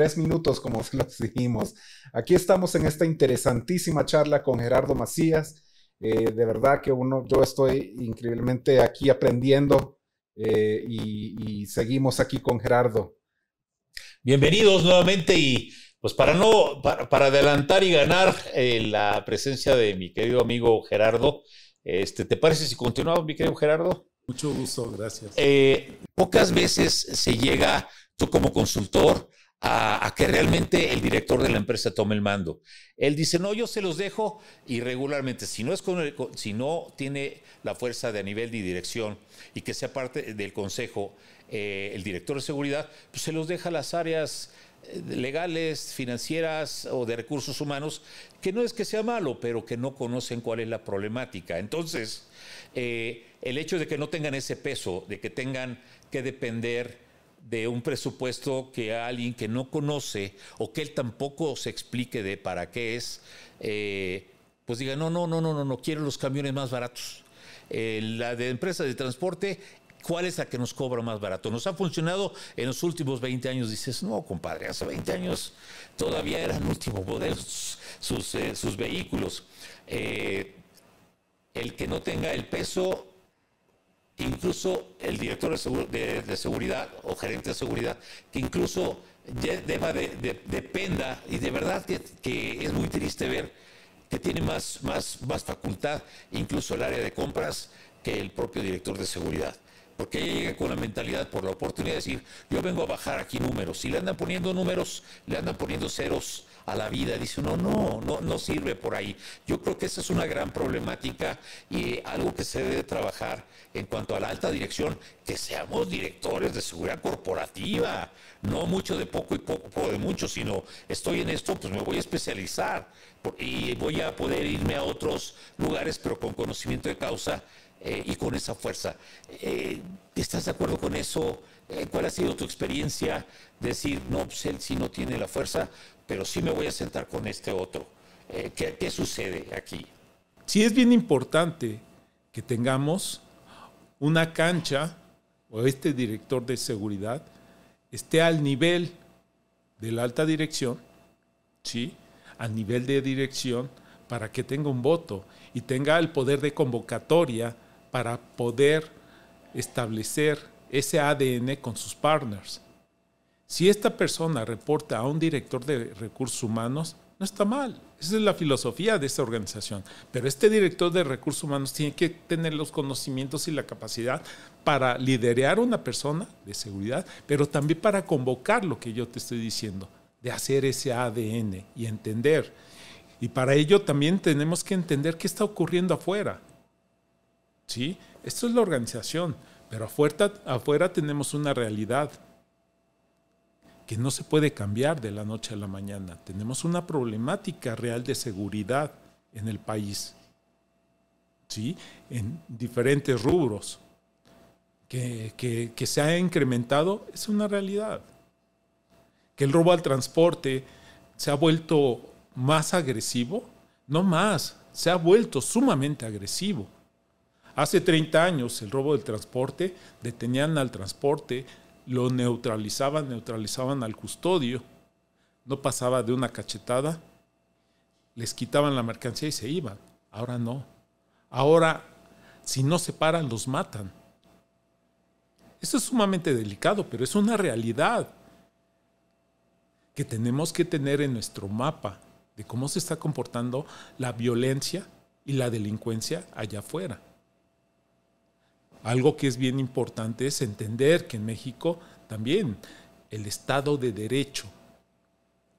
tres minutos, como se los dijimos. Aquí estamos en esta interesantísima charla con Gerardo Macías. Eh, de verdad que uno, yo estoy increíblemente aquí aprendiendo eh, y, seguimos aquí con Gerardo. Bienvenidos nuevamente y pues para no, para, adelantar y ganar eh, la presencia de mi querido amigo Gerardo, este, ¿te parece si continuamos, mi querido Gerardo? Mucho gusto, gracias. pocas veces se llega, tú como consultor, a, que realmente el director de la empresa tome el mando. Él dice, no, yo se los dejo irregularmente. si no, es con si no tiene la fuerza de a nivel de dirección y que sea parte del consejo eh, el director de seguridad, pues se los deja a las áreas eh, legales, financieras o de recursos humanos, que no es que sea malo, pero que no conocen cuál es la problemática. Entonces, eh, el hecho de que no tengan ese peso, de que tengan que depender de un presupuesto que alguien que no conoce o que él tampoco se explique de para qué es, eh, pues diga, no, no, no, no, no, no, quiero los camiones más baratos. Eh, la de empresa de transporte, ¿cuál es la que nos cobra más barato? Nos ha funcionado en los últimos 20 años. Dices, no, compadre, hace 20 años todavía eran último modelo sus, sus eh, vehículos. el que no tenga el peso incluso el director de, de, seguridad o gerente de seguridad, que incluso deba dependa, y de verdad que, es muy triste ver que tiene más, más, más facultad, incluso el área de compras, que el propio director de seguridad. Porque ella llega con la mentalidad por la oportunidad de decir, yo vengo a bajar aquí números. Si le andan poniendo números, le andan poniendo ceros a la vida. Dice, uno, no, no, no sirve por ahí. Yo creo que esa es una gran problemática y eh, algo que se debe trabajar en cuanto a la alta dirección, que seamos directores de seguridad corporativa, no mucho de poco y poco de mucho, sino estoy en esto, pues me voy a especializar y voy a poder irme a otros lugares, pero con conocimiento de causa eh, y con esa fuerza. Eh, ¿Estás de acuerdo con eso? ¿Cuál ha sido tu experiencia? Decir, no, pues él no tiene la fuerza, pero sí me voy a sentar con este otro. Eh, ¿qué, ¿Qué sucede aquí? Sí es bien importante que tengamos una cancha o este director de seguridad esté al nivel de la alta dirección, ¿sí? Al nivel de dirección para que tenga un voto y tenga el poder de convocatoria para poder establecer ese ADN con sus partners. Si esta persona reporta a un director de recursos humanos, no está mal. Esa es la filosofía de esta organización. Pero este director de recursos humanos tiene que tener los conocimientos y la capacidad para liderar a una persona de seguridad, pero también para convocar lo que yo te estoy diciendo, de hacer ese ADN y entender. Y para ello también tenemos que entender qué está ocurriendo afuera. ¿Sí? Esto es la organización, pero afuera, afuera tenemos una realidad que no se puede cambiar de la noche a la mañana. Tenemos una problemática real de seguridad en el país, ¿sí? en diferentes rubros. Que, que se ha incrementado es una realidad. Que el robo al transporte se ha vuelto más agresivo, no más, se ha vuelto sumamente agresivo. Hace 30 años el robo del transporte, detenían al transporte, lo neutralizaban, neutralizaban al custodio, no pasaba de una cachetada, les quitaban la mercancía y se iban. Ahora no. Ahora, si no se paran, los matan. Esto es sumamente delicado, pero es una realidad que tenemos que tener en nuestro mapa de cómo se está comportando la violencia y la delincuencia allá afuera. Algo que es bien importante es entender que en México también el Estado de Derecho,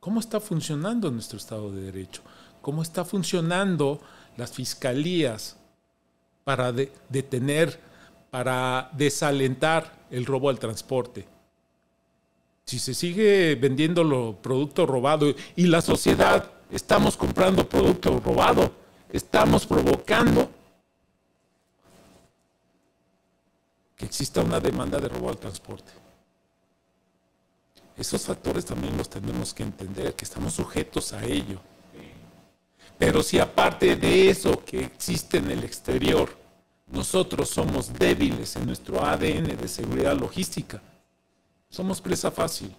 ¿cómo está funcionando nuestro Estado de Derecho? ¿Cómo está funcionando las fiscalías para detener, para desalentar el robo al transporte? Si se sigue vendiendo lo, producto robado y la sociedad estamos comprando producto robado, estamos provocando exista una demanda de robo al transporte. Esos factores también los tenemos que entender, que estamos sujetos a ello. Pero si aparte de eso que existe en el exterior, nosotros somos débiles en nuestro ADN de seguridad logística, somos presa fácil.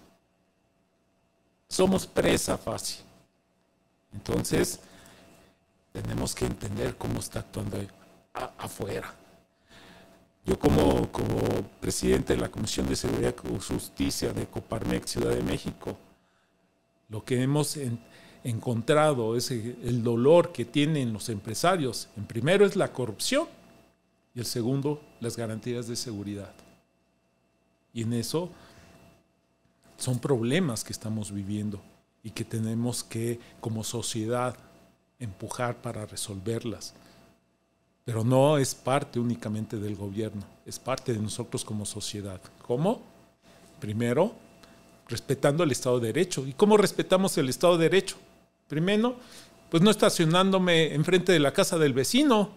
Somos presa fácil. Entonces, tenemos que entender cómo está actuando afuera. Yo como, presidente de la Comisión de Seguridad y Justicia de Coparmex Ciudad de México, lo que hemos encontrado es el dolor que tienen los empresarios. En primero es la corrupción y el segundo las garantías de seguridad. Y en eso son problemas que estamos viviendo y que tenemos que como sociedad empujar para resolverlas. Pero no es parte únicamente del gobierno, es parte de nosotros como sociedad. ¿Cómo? Primero, respetando el Estado de Derecho. ¿Y cómo respetamos el Estado de Derecho? Primero, pues no estacionándome enfrente de la casa del vecino.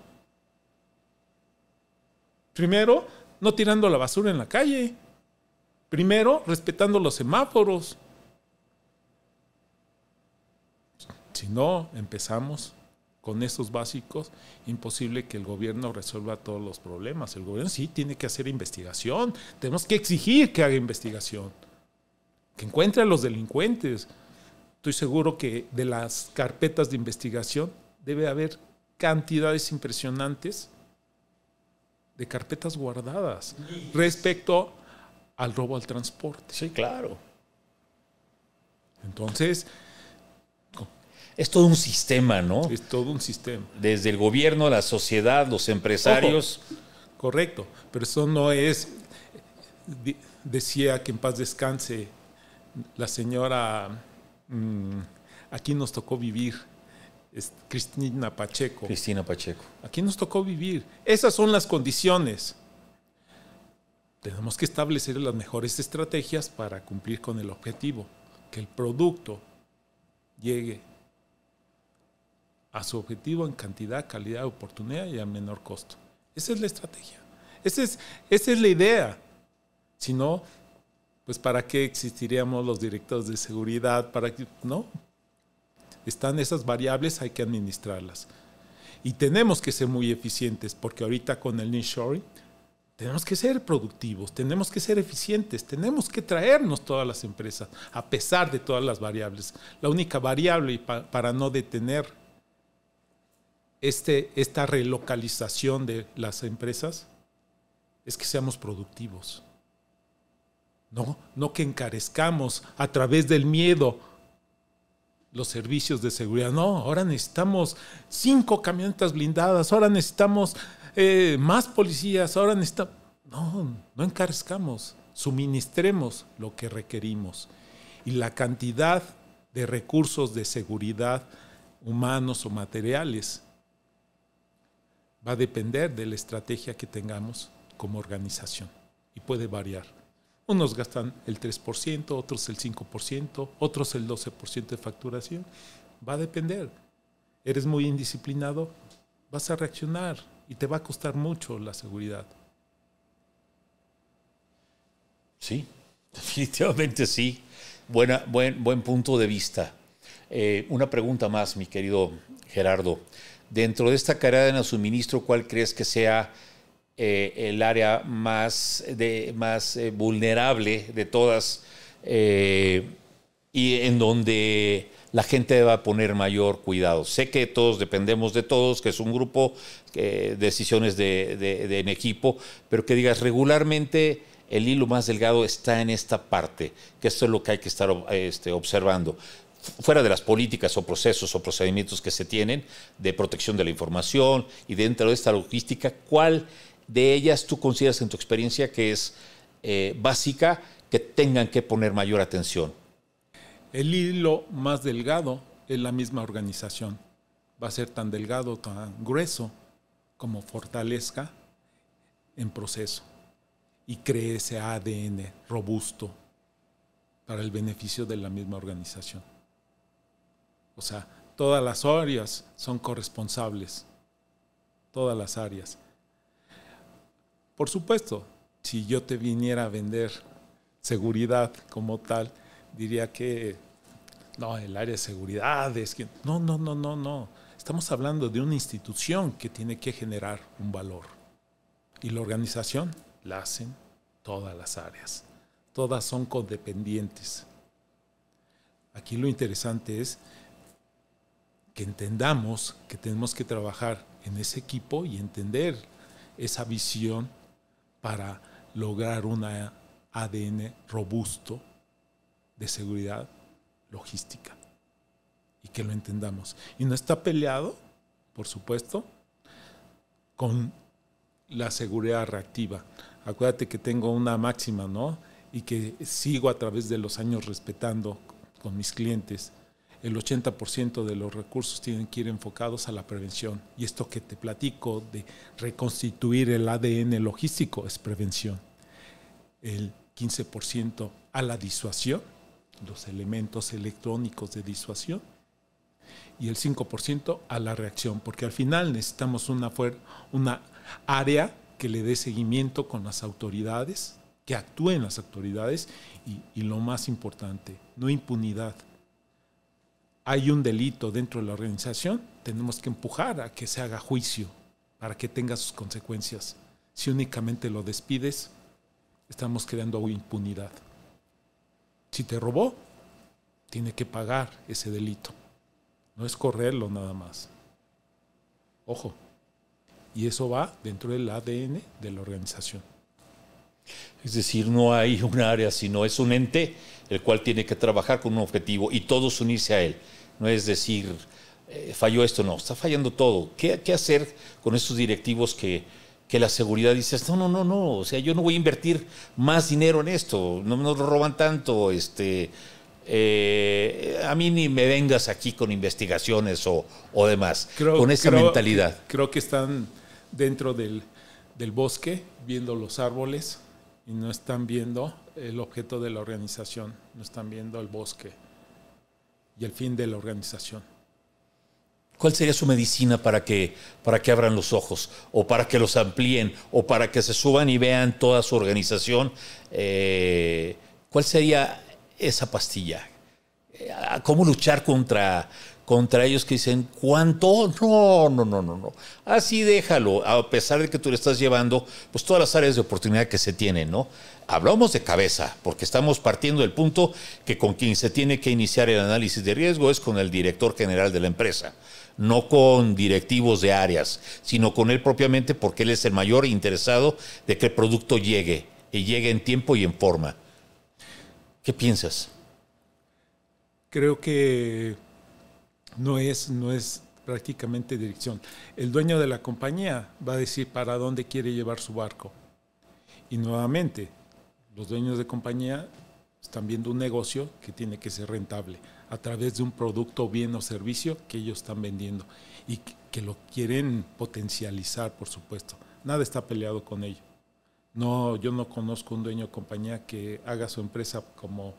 Primero, no tirando la basura en la calle. Primero, respetando los semáforos. Si no, empezamos con esos básicos, imposible que el gobierno resuelva todos los problemas. El gobierno sí tiene que hacer investigación, tenemos que exigir que haga investigación, que encuentre a los delincuentes. Estoy seguro que de las carpetas de investigación debe haber cantidades impresionantes de carpetas guardadas respecto al robo al transporte. Sí, claro. Entonces, es todo un sistema, ¿no? Es todo un sistema. Desde el gobierno, la sociedad, los empresarios. Correcto, pero eso no es, decía que en paz descanse la señora, mm, aquí nos tocó vivir, Cristina Pacheco. Cristina Pacheco. Aquí nos tocó vivir. Esas son las condiciones. Tenemos que establecer las mejores estrategias para cumplir con el objetivo, que el producto llegue a su objetivo en cantidad, calidad, oportunidad y a menor costo. Esa es la estrategia. Esa es, esa es la idea. Si no, pues ¿para qué existiríamos los directores de seguridad? ¿Para qué? No. Están esas variables, hay que administrarlas. Y tenemos que ser muy eficientes, porque ahorita con el shoring tenemos que ser productivos, tenemos que ser eficientes, tenemos que traernos todas las empresas, a pesar de todas las variables. La única variable para no detener este, esta relocalización de las empresas es que seamos productivos. No, que encarezcamos a través del miedo los servicios de seguridad. No, ahora necesitamos cinco camionetas blindadas, ahora necesitamos eh, más policías, ahora necesitamos... No, no encarezcamos, suministremos lo que requerimos. Y la cantidad de recursos de seguridad humanos o materiales Va a depender de la estrategia que tengamos como organización y puede variar. Unos gastan el 3%, otros el 5%, otros el 12% de facturación. Va a depender. Eres muy indisciplinado, vas a reaccionar y te va a costar mucho la seguridad. Sí, definitivamente sí. Buena, buen, buen punto de vista. Eh, una pregunta más, mi querido Gerardo. Dentro de esta cadena de suministro, ¿cuál crees que sea eh, el área más, más eh, vulnerable de todas eh, y en donde la gente va a poner mayor cuidado? Sé que todos dependemos de todos, que es un grupo, decisiones de, en equipo, pero que digas regularmente el hilo más delgado está en esta parte, que esto es lo que hay que estar este, observando fuera de las políticas o procesos o procedimientos que se tienen de protección de la información y dentro de esta logística, ¿cuál de ellas tú consideras en tu experiencia que es eh, básica que tengan que poner mayor atención? El hilo más delgado es la misma organización. Va a ser tan delgado, tan grueso como fortalezca en proceso y cree ese ADN robusto para el beneficio de la misma organización. O sea, todas las áreas son corresponsables. Todas las áreas. Por supuesto, si yo te viniera a vender seguridad como tal, diría que no, el área de seguridad es que... No, no, no, no, no. Estamos hablando de una institución que tiene que generar un valor. Y la organización la hacen todas las áreas. Todas son codependientes. Aquí lo interesante es que entendamos que tenemos que trabajar en ese equipo y entender esa visión para lograr un ADN robusto de seguridad logística y que lo entendamos. Y no está peleado, por supuesto, con la seguridad reactiva. Acuérdate que tengo una máxima, ¿no? Y que sigo a través de los años respetando con mis clientes el 80% de los recursos tienen que ir enfocados a la prevención. Y esto que te platico de reconstituir el ADN logístico es prevención. El 15% a la disuasión, los elementos electrónicos de disuasión, y el 5% a la reacción, porque al final necesitamos una, una área que le dé seguimiento con las autoridades, que actúen las autoridades y lo más importante, no impunidad hay un delito dentro de la organización, tenemos que empujar a que se haga juicio para que tenga sus consecuencias. Si únicamente lo despides, estamos creando impunidad. Si te robó, tiene que pagar ese delito. No es correrlo nada más. Ojo. Y eso va dentro del ADN de la organización. Es decir, no hay un área, sino es un ente el cual tiene que trabajar con un objetivo y todos unirse a él no es decir, eh, falló esto, no, está fallando todo. ¿Qué, hacer con estos directivos que, la seguridad dice, no, no, no, no, o sea, yo no voy a invertir más dinero en esto, no nos roban tanto, este, eh, a mí ni me vengas aquí con investigaciones o, o demás, con esa mentalidad. Creo que están dentro del, del, bosque, viendo los árboles y no están viendo el objeto de la organización, no están viendo el bosque y el fin de la organización. ¿Cuál sería su medicina para que, para que abran los ojos o para que los amplíen o para que se suban y vean toda su organización? Eh, ¿Cuál sería esa pastilla? Eh, ¿Cómo luchar contra, contra ellos que dicen, ¿cuánto? No, no, no, no, no. Así déjalo, a pesar de que tú le estás llevando, pues todas las áreas de oportunidad que se tienen, ¿no? hablamos de cabeza, porque estamos partiendo del punto que con quien se tiene que iniciar el análisis de riesgo es con el director general de la empresa, no con directivos de áreas, sino con él propiamente porque él es el mayor interesado de que el producto llegue y llegue en tiempo y en forma. ¿Qué piensas? Creo que no es, no es prácticamente dirección. El dueño de la compañía va a decir para dónde quiere llevar su barco. Y nuevamente, los dueños de compañía están viendo un negocio que tiene que ser rentable a través de un producto, bien o servicio que ellos están vendiendo y que lo quieren potencializar, por supuesto. Nada está peleado con ello. No, yo no conozco un dueño de compañía que haga su empresa como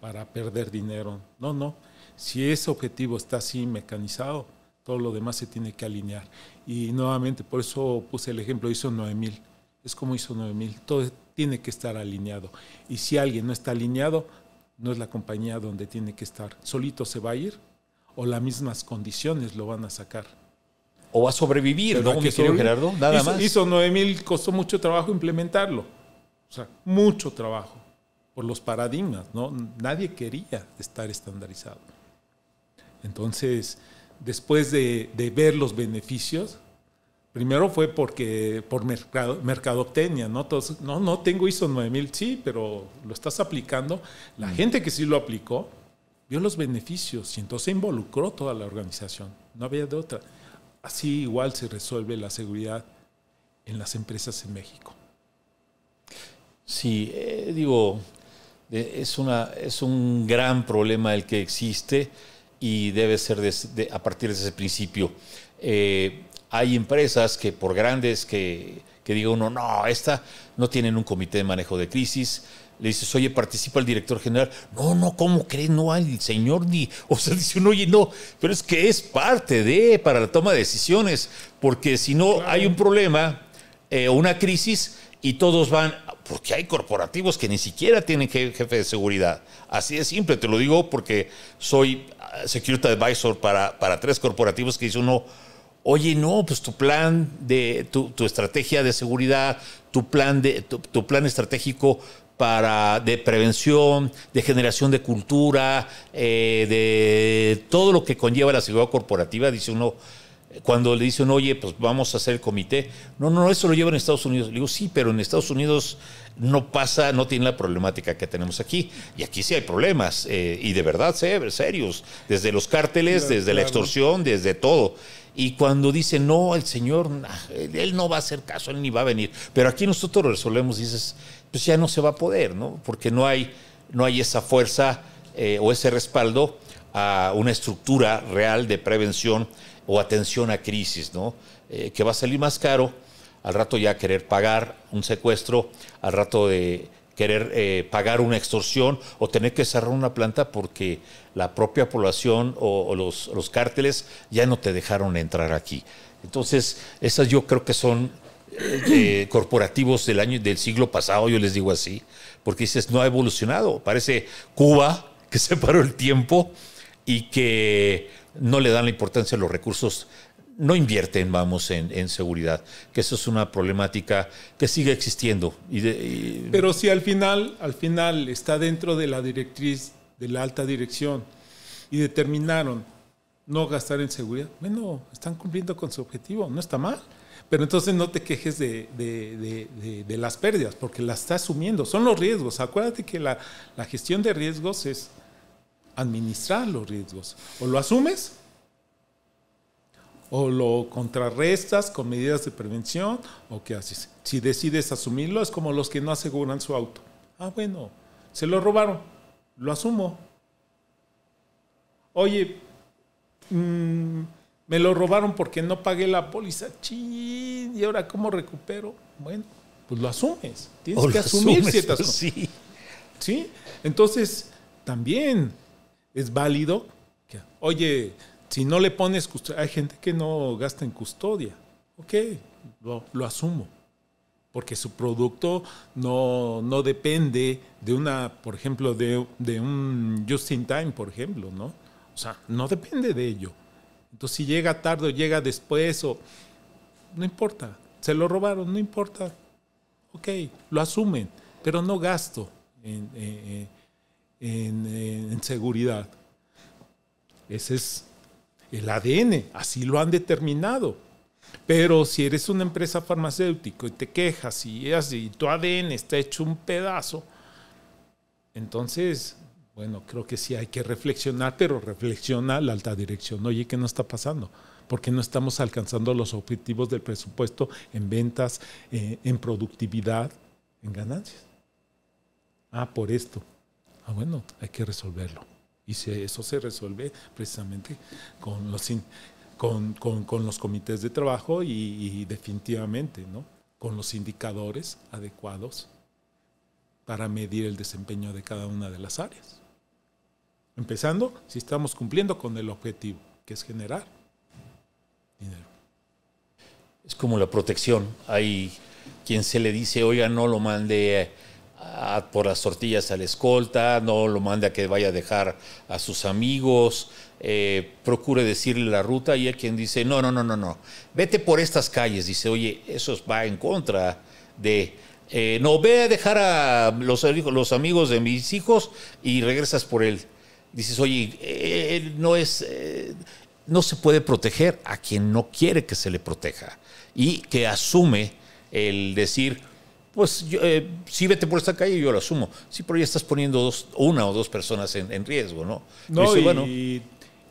para perder dinero. No, no. Si ese objetivo está así mecanizado, todo lo demás se tiene que alinear. Y nuevamente, por eso puse el ejemplo, hizo 9000. Es como hizo 9000. Todo, tiene que estar alineado. Y si alguien no está alineado, no es la compañía donde tiene que estar. Solito se va a ir o las mismas condiciones lo van a sacar. O va a sobrevivir, ¿no, Gerardo? Nada más. Hizo 9000, costó mucho trabajo implementarlo. O sea, mucho trabajo por los paradigmas, ¿no? Nadie quería estar estandarizado. Entonces, después de, de ver los beneficios, Primero fue porque por mercado, ¿no? no, no tengo ISO 9000, sí, pero lo estás aplicando. La mm. gente que sí lo aplicó vio los beneficios y entonces involucró toda la organización. No había de otra. Así igual se resuelve la seguridad en las empresas en México. Sí, eh, digo, es, una, es un gran problema el que existe y debe ser a partir de ese principio. Eh, hay empresas que por grandes que, que diga uno, no, esta no tienen un comité de manejo de crisis, le dices, oye, participa el director general. No, no, ¿cómo crees? No hay el señor ni. O sea, dice uno, oye, no, pero es que es parte de para la toma de decisiones, porque si no hay un problema eh, o una crisis y todos van, porque hay corporativos que ni siquiera tienen jefe de seguridad. Así de simple, te lo digo porque soy ah, security advisor para, para tres corporativos que dice uno, oye, no, pues tu plan de, tu, estrategia de seguridad, tu plan, de, tu, plan estratégico para, de prevención, de generación de cultura, eh, de todo lo que conlleva la seguridad corporativa, dice uno, cuando le dicen, oye, pues vamos a hacer comité. No, no, eso lo lleva en Estados Unidos. Le digo, sí, pero en Estados Unidos no pasa, no tiene la problemática que tenemos aquí. Y aquí sí hay problemas, eh, y de verdad, serios, desde los cárteles, desde la extorsión, desde todo. Y cuando dice, no, el Señor, él no va a hacer caso, él ni va a venir. Pero aquí nosotros resolvemos, dices, pues ya no se va a poder, ¿no? Porque no hay, no hay esa fuerza eh, o ese respaldo a una estructura real de prevención o atención a crisis, ¿no? Eh, que va a salir más caro al rato ya querer pagar un secuestro, al rato de querer eh, pagar una extorsión o tener que cerrar una planta porque la propia población o, los, los, cárteles ya no te dejaron entrar aquí. Entonces, esas yo creo que son eh, eh, corporativos del año del siglo pasado, yo les digo así, porque dices, no ha evolucionado. Parece Cuba, que se paró el tiempo y que no le dan la importancia a los recursos no invierten, vamos, en, seguridad, que eso es una problemática que sigue existiendo. Y Pero si al final, al final está dentro de la directriz de la alta dirección y determinaron no gastar en seguridad, bueno, están cumpliendo con su objetivo, no está mal. Pero entonces no te quejes de, las pérdidas, porque las está asumiendo. Son los riesgos. Acuérdate que la, la gestión de riesgos es administrar los riesgos. O lo asumes o lo contrarrestas con medidas de prevención o qué haces. Si decides asumirlo, es como los que no aseguran su auto. Ah, bueno, se lo robaron, lo asumo. Oye, mm, me lo robaron porque no pagué la póliza. Chin, ¿y ahora cómo recupero? Bueno, pues lo asumes. Tienes que asumir ciertas pues, cosas. Sí. sí. Entonces, también es válido que, oye, si no le pones custodia, hay gente que no gasta en custodia. Ok, lo, asumo. Porque su producto no, depende de una, por ejemplo, de, un just in time, por ejemplo, ¿no? O sea, no depende de ello. Entonces, si llega tarde o llega después, o no importa. Se lo robaron, no importa. Ok, lo asumen, pero no gasto en seguridad. Ese es el ADN, así lo han determinado. Pero si eres una empresa farmacéutica y te quejas y, es tu ADN está hecho un pedazo, entonces, bueno, creo que sí hay que reflexionar, pero reflexiona la alta dirección. Oye, ¿qué no está pasando? ¿Por qué no estamos alcanzando los objetivos del presupuesto en ventas, eh, en productividad, en ganancias? Ah, por esto. Ah, bueno, hay que resolverlo. Y eso se resuelve precisamente con los, con, los comités de trabajo y, definitivamente ¿no? con los indicadores adecuados para medir el desempeño de cada una de las áreas. Empezando, si estamos cumpliendo con el objetivo, que es generar dinero. Es como la protección. Hay quien se le dice, oiga, no lo mande por las tortillas a la escolta, no lo mande a que vaya a dejar a sus amigos, eh, procure decirle la ruta y él quien dice, no, no, no, no, no, vete por estas calles, dice, oye, eso va en contra de... Eh, no, ve a dejar a los, amigos de mis hijos y regresas por él. Dices, oye, él no es, eh, no se puede proteger a quien no quiere que se le proteja y que asume el decir, pues eh, sí vete por esta calle, yo lo asumo. Sí, pero ya estás poniendo dos, una o dos personas en, riesgo, ¿no? No, y,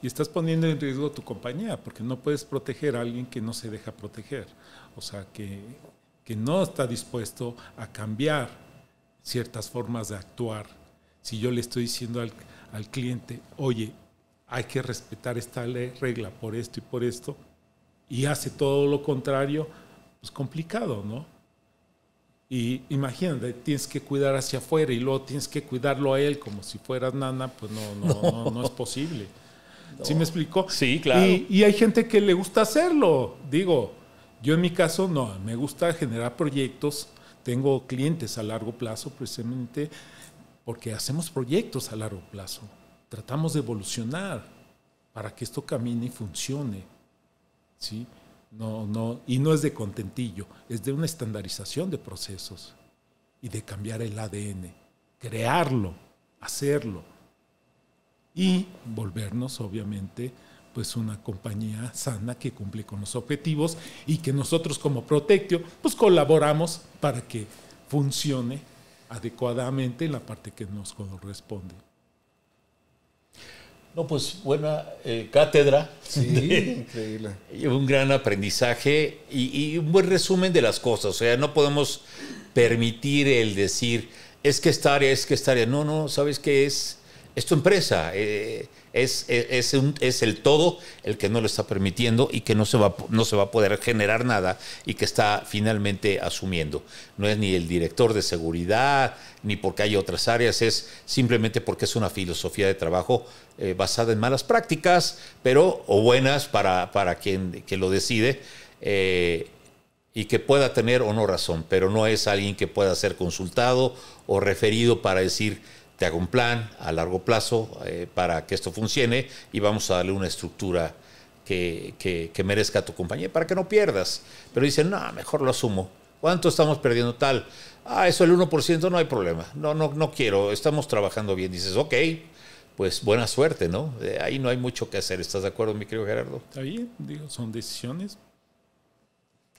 estás poniendo en riesgo tu compañía, porque no puedes proteger a alguien que no se deja proteger, o sea, que, no está dispuesto a cambiar ciertas formas de actuar. Si yo le estoy diciendo al, al cliente, oye, hay que respetar esta regla por esto y por esto, y hace todo lo contrario, pues complicado, ¿no? Y imagínate, tienes que cuidar hacia afuera y luego tienes que cuidarlo a él como si fueras nana, pues no, no, no. es posible. ¿Sí me explicó? Sí, claro. Y, y, hay gente que le gusta hacerlo. Digo, yo en mi caso no, me gusta generar proyectos. Tengo clientes a largo plazo precisamente porque hacemos proyectos a largo plazo. Tratamos de evolucionar para que esto camine y funcione. ¿Sí? No, no, y no es de contentillo, es de una estandarización de procesos y de cambiar el ADN, crearlo, hacerlo y volvernos obviamente pues una compañía sana que cumple con los objetivos y que nosotros como Protectio pues colaboramos para que funcione adecuadamente en la parte que nos corresponde. No, pues buena eh, cátedra. Sí, increíble. Un gran aprendizaje y, un buen resumen de las cosas. O sea, no podemos permitir el decir, es que esta área, es que esta área. No, no, ¿sabes qué es? Es tu empresa. Eh, es, es, el todo el que no lo está permitiendo y que no se, va, no se va a poder generar nada y que está finalmente asumiendo. No es ni el director de seguridad, ni porque hay otras áreas, es simplemente porque es una filosofía de trabajo eh, basada en malas prácticas, pero o buenas para, para quien que lo decide. Eh, y que pueda tener o no razón, pero no es alguien que pueda ser consultado o referido para decir, te hago un plan a largo plazo eh, para que esto funcione y vamos a darle una estructura que, que, merezca a tu compañía para que no pierdas. Pero dicen, no, mejor lo asumo. ¿Cuánto estamos perdiendo tal? Ah, eso el 1% no hay problema. No, no, no quiero, estamos trabajando bien. Dices, ok, pues buena suerte, ¿no? ahí no hay mucho que hacer. ¿Estás de acuerdo, mi querido Gerardo? Está digo, son decisiones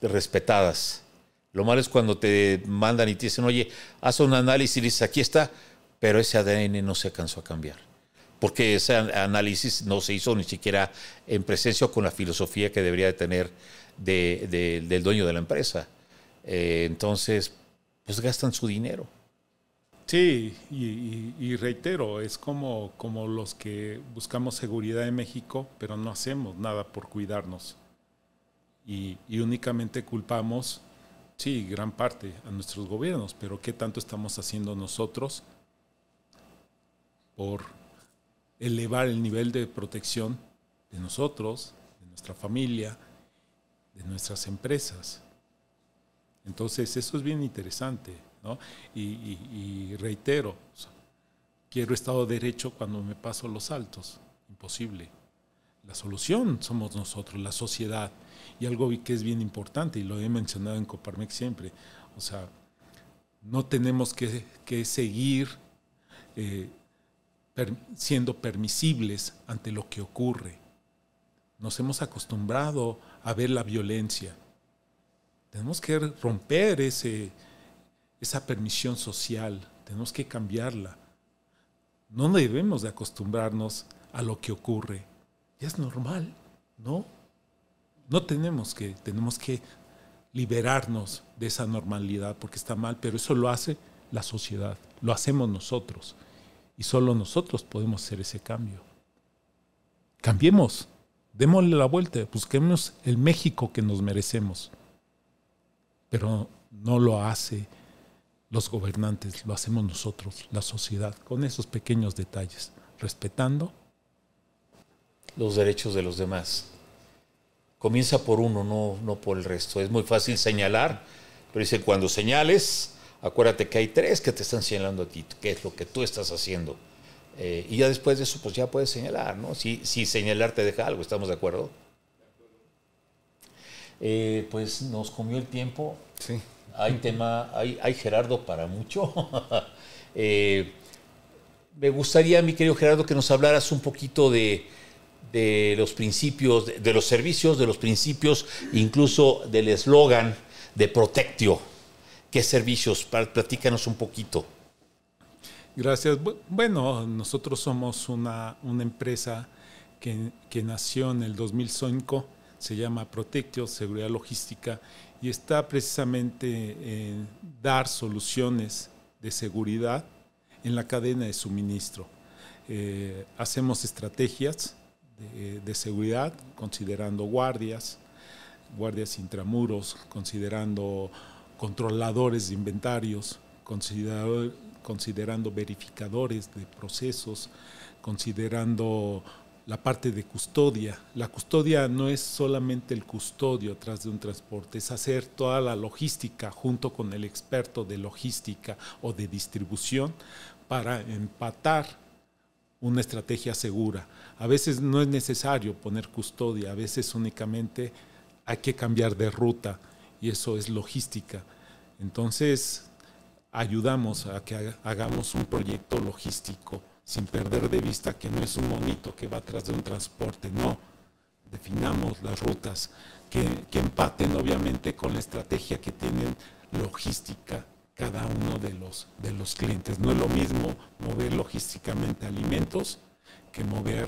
respetadas. Lo malo es cuando te mandan y te dicen, oye, haz un análisis y dices, aquí está, pero ese ADN no se alcanzó a cambiar, porque ese análisis no se hizo ni siquiera en presencia o con la filosofía que debería de tener de, del dueño de la empresa. Eh, entonces, pues gastan su dinero. Sí, y, reitero, es como, como los que buscamos seguridad en México, pero no hacemos nada por cuidarnos. Y, y, únicamente culpamos, sí, gran parte a nuestros gobiernos, pero ¿qué tanto estamos haciendo nosotros por elevar el nivel de protección de nosotros, de nuestra familia, de nuestras empresas. Entonces, eso es bien interesante, ¿no? Y, reitero, quiero Estado de Derecho cuando me paso los altos, imposible. La solución somos nosotros, la sociedad, y algo que es bien importante, y lo he mencionado en Coparmex siempre, o sea, no tenemos que, seguir eh, siendo permisibles ante lo que ocurre. Nos hemos acostumbrado a ver la violencia. Tenemos que romper esa permisión social, tenemos que cambiarla. No debemos de acostumbrarnos a lo que ocurre. ya es normal, ¿no? No tenemos que, tenemos que liberarnos de esa normalidad porque está mal, pero eso lo hace la sociedad, lo hacemos nosotros. Y solo nosotros podemos hacer ese cambio. Cambiemos, démosle la vuelta, busquemos el México que nos merecemos. Pero no lo hace los gobernantes, lo hacemos nosotros, la sociedad, con esos pequeños detalles, respetando los derechos de los demás. Comienza por uno, no, no por el resto. Es muy fácil señalar, pero dice, cuando señales, Acuérdate que hay tres que te están señalando a ti, qué es lo que tú estás haciendo. Eh, y ya después de eso, pues ya puedes señalar, ¿no? Si, si señalar te deja algo, ¿estamos de acuerdo? Eh, pues nos comió el tiempo. Sí. Hay tema, hay, Gerardo para mucho. Eh, me gustaría, mi querido Gerardo, que nos hablaras un poquito de, de los principios, de, los servicios, de los principios, incluso del eslogan de Protectio. ¿Qué servicios? Platícanos un poquito. Gracias. Bueno, nosotros somos una, empresa que, nació en el 2005, se llama Protectio Seguridad Logística, y está precisamente en dar soluciones de seguridad en la cadena de suministro. Eh, hacemos estrategias de, de seguridad considerando guardias, guardias intramuros, considerando controladores de inventarios, considerando verificadores de procesos, considerando la parte de custodia. La custodia no es solamente el custodio atrás de un transporte, es hacer toda la logística junto con el experto de logística o de distribución para empatar una estrategia segura. A veces no es necesario poner custodia, a veces únicamente hay que cambiar de ruta y eso es logística. Entonces, ayudamos a que hagamos un proyecto logístico sin perder de vista que no es un monito que va atrás de un transporte, no. Definamos las rutas que, que empaten obviamente con la estrategia que tienen logística cada uno de los, de los clientes. No es lo mismo mover logísticamente alimentos que mover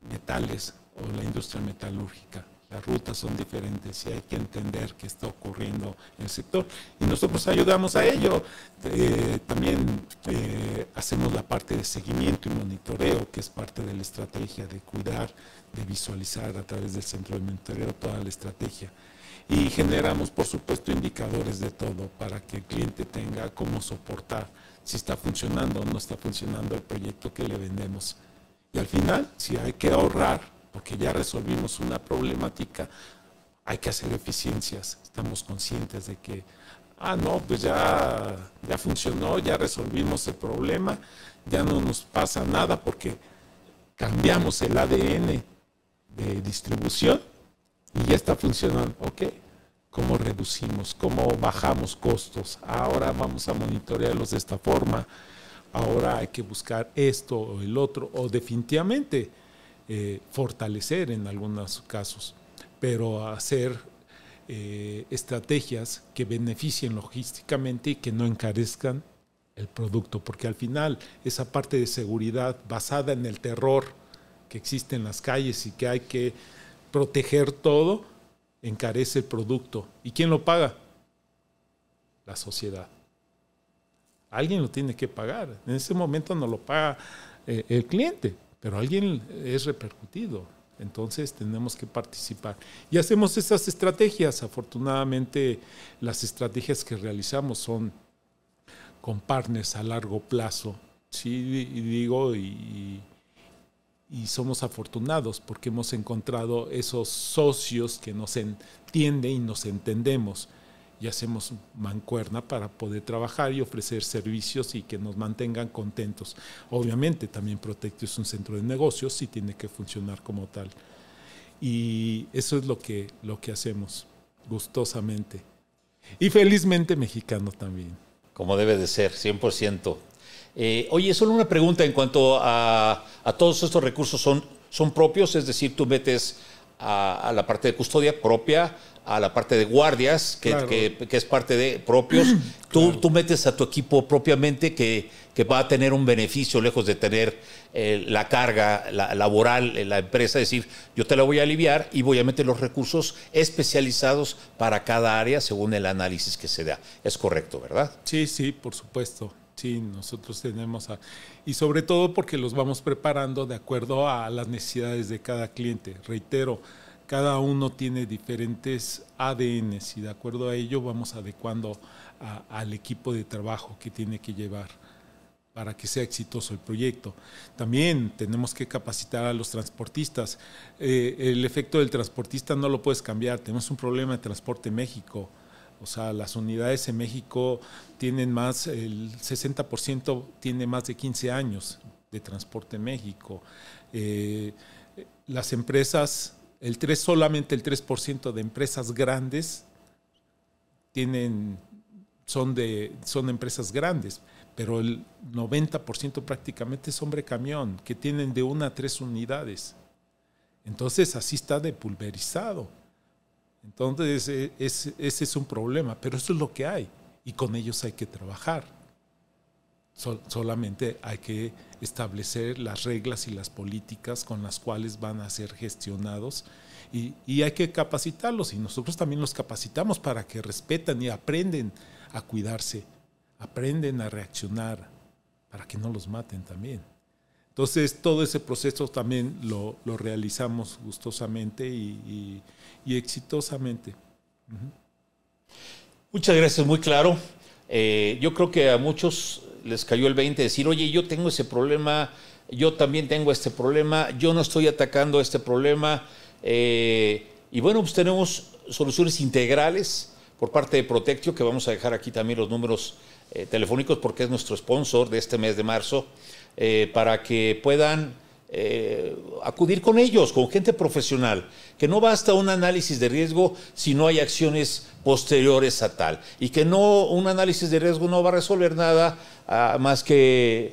metales o la industria metalúrgica las rutas son diferentes y hay que entender qué está ocurriendo en el sector. Y nosotros ayudamos a ello. Eh, también eh, hacemos la parte de seguimiento y monitoreo, que es parte de la estrategia de cuidar, de visualizar a través del centro de monitoreo toda la estrategia. Y generamos, por supuesto, indicadores de todo para que el cliente tenga cómo soportar si está funcionando o no está funcionando el proyecto que le vendemos. Y al final, si hay que ahorrar porque ya resolvimos una problemática. Hay que hacer eficiencias, estamos conscientes de que, ah, no, pues ya, ya funcionó, ya resolvimos el problema, ya no nos pasa nada porque cambiamos el ADN de distribución y ya está funcionando, ¿ok? ¿Cómo reducimos? ¿Cómo bajamos costos? Ahora vamos a monitorearlos de esta forma ahora hay que buscar esto o el otro, o definitivamente eh, fortalecer en algunos casos, pero hacer eh, estrategias que beneficien logísticamente y que no encarezcan el producto, porque al final esa parte de seguridad basada en el terror que existe en las calles y que hay que proteger todo, encarece el producto. ¿Y quién lo paga? La sociedad. Alguien lo tiene que pagar. En ese momento no lo paga eh, el cliente pero alguien es repercutido. Entonces tenemos que participar. Y hacemos esas estrategias. Afortunadamente las estrategias que realizamos son con partners a largo plazo. Sí, digo, y, somos afortunados porque hemos encontrado esos socios que nos entienden y nos entendemos y hacemos mancuerna para poder trabajar y ofrecer servicios y que nos mantengan contentos. Obviamente también Protecto es un centro de negocios y tiene que funcionar como tal. Y eso es lo que, lo que hacemos, gustosamente. Y felizmente mexicano también. Como debe de ser, 100%. Eh, oye, solo una pregunta en cuanto a, todos estos recursos, ¿son, ¿son propios? Es decir, tú metes a, a, la parte de custodia propia, a la parte de guardias, que, es parte de propios. Tú, tú, metes a tu equipo propiamente que, que, va a tener un beneficio lejos de tener eh, la carga laboral en la empresa, es decir, yo te la voy a aliviar y voy a meter los recursos especializados para cada área según el análisis que se da. Es correcto, ¿verdad? Sí, sí, por supuesto. Sí, nosotros tenemos Y sobre todo porque los vamos preparando de acuerdo a las necesidades de cada cliente. Reitero, cada uno tiene diferentes ADNs y de acuerdo a ello vamos adecuando al equipo de trabajo que tiene que llevar para que sea exitoso el proyecto. También tenemos que capacitar a los transportistas. Eh, el efecto del transportista no lo puedes cambiar. Tenemos un problema de transporte en México. O sea, las unidades en México tienen más, el 60% tiene más de 15 años de transporte en México. Eh, las empresas el 3, solamente el 3% de empresas grandes tienen, son, de, son empresas grandes, pero el 90% prácticamente es hombre camión, que tienen de una a tres unidades. Entonces así está depulverizado. pulverizado. Entonces e, ese es un problema, pero eso es lo que hay y con ellos hay que trabajar solamente hay que establecer las reglas y las políticas con las cuales van a ser gestionados y, hay que capacitarlos y nosotros también los capacitamos para que respetan y aprenden a cuidarse, aprenden a reaccionar para que no los maten también. Entonces todo ese proceso también lo, realizamos gustosamente y, exitosamente. Muchas gracias, muy claro. Eh, yo creo que a muchos les cayó el 20, decir, oye, yo tengo ese problema, yo también tengo este problema, yo no estoy atacando este problema. Eh, y bueno, pues tenemos soluciones integrales por parte de Protectio, que vamos a dejar aquí también los números eh, telefónicos porque es nuestro sponsor de este mes de marzo, eh, para que puedan eh, acudir con ellos, con gente profesional, que no basta un análisis de riesgo si no hay acciones posteriores a tal, y que no un análisis de riesgo no va a resolver nada ah, más que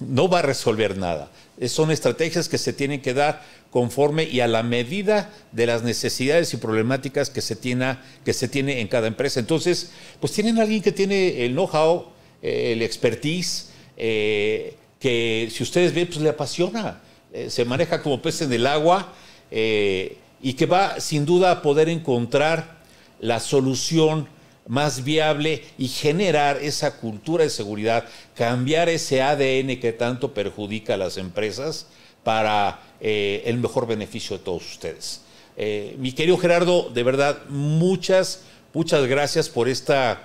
no va a resolver nada. Son estrategias que se tienen que dar conforme y a la medida de las necesidades y problemáticas que se tiene, que se tiene en cada empresa. Entonces, pues tienen alguien que tiene el know-how, eh, el expertise, eh, que si ustedes ven, pues le apasiona, eh, se maneja como pez en el agua eh, y que va sin duda a poder encontrar la solución más viable y generar esa cultura de seguridad, cambiar ese ADN que tanto perjudica a las empresas para eh, el mejor beneficio de todos ustedes. mi querido Gerardo, de verdad, muchas, muchas gracias por esta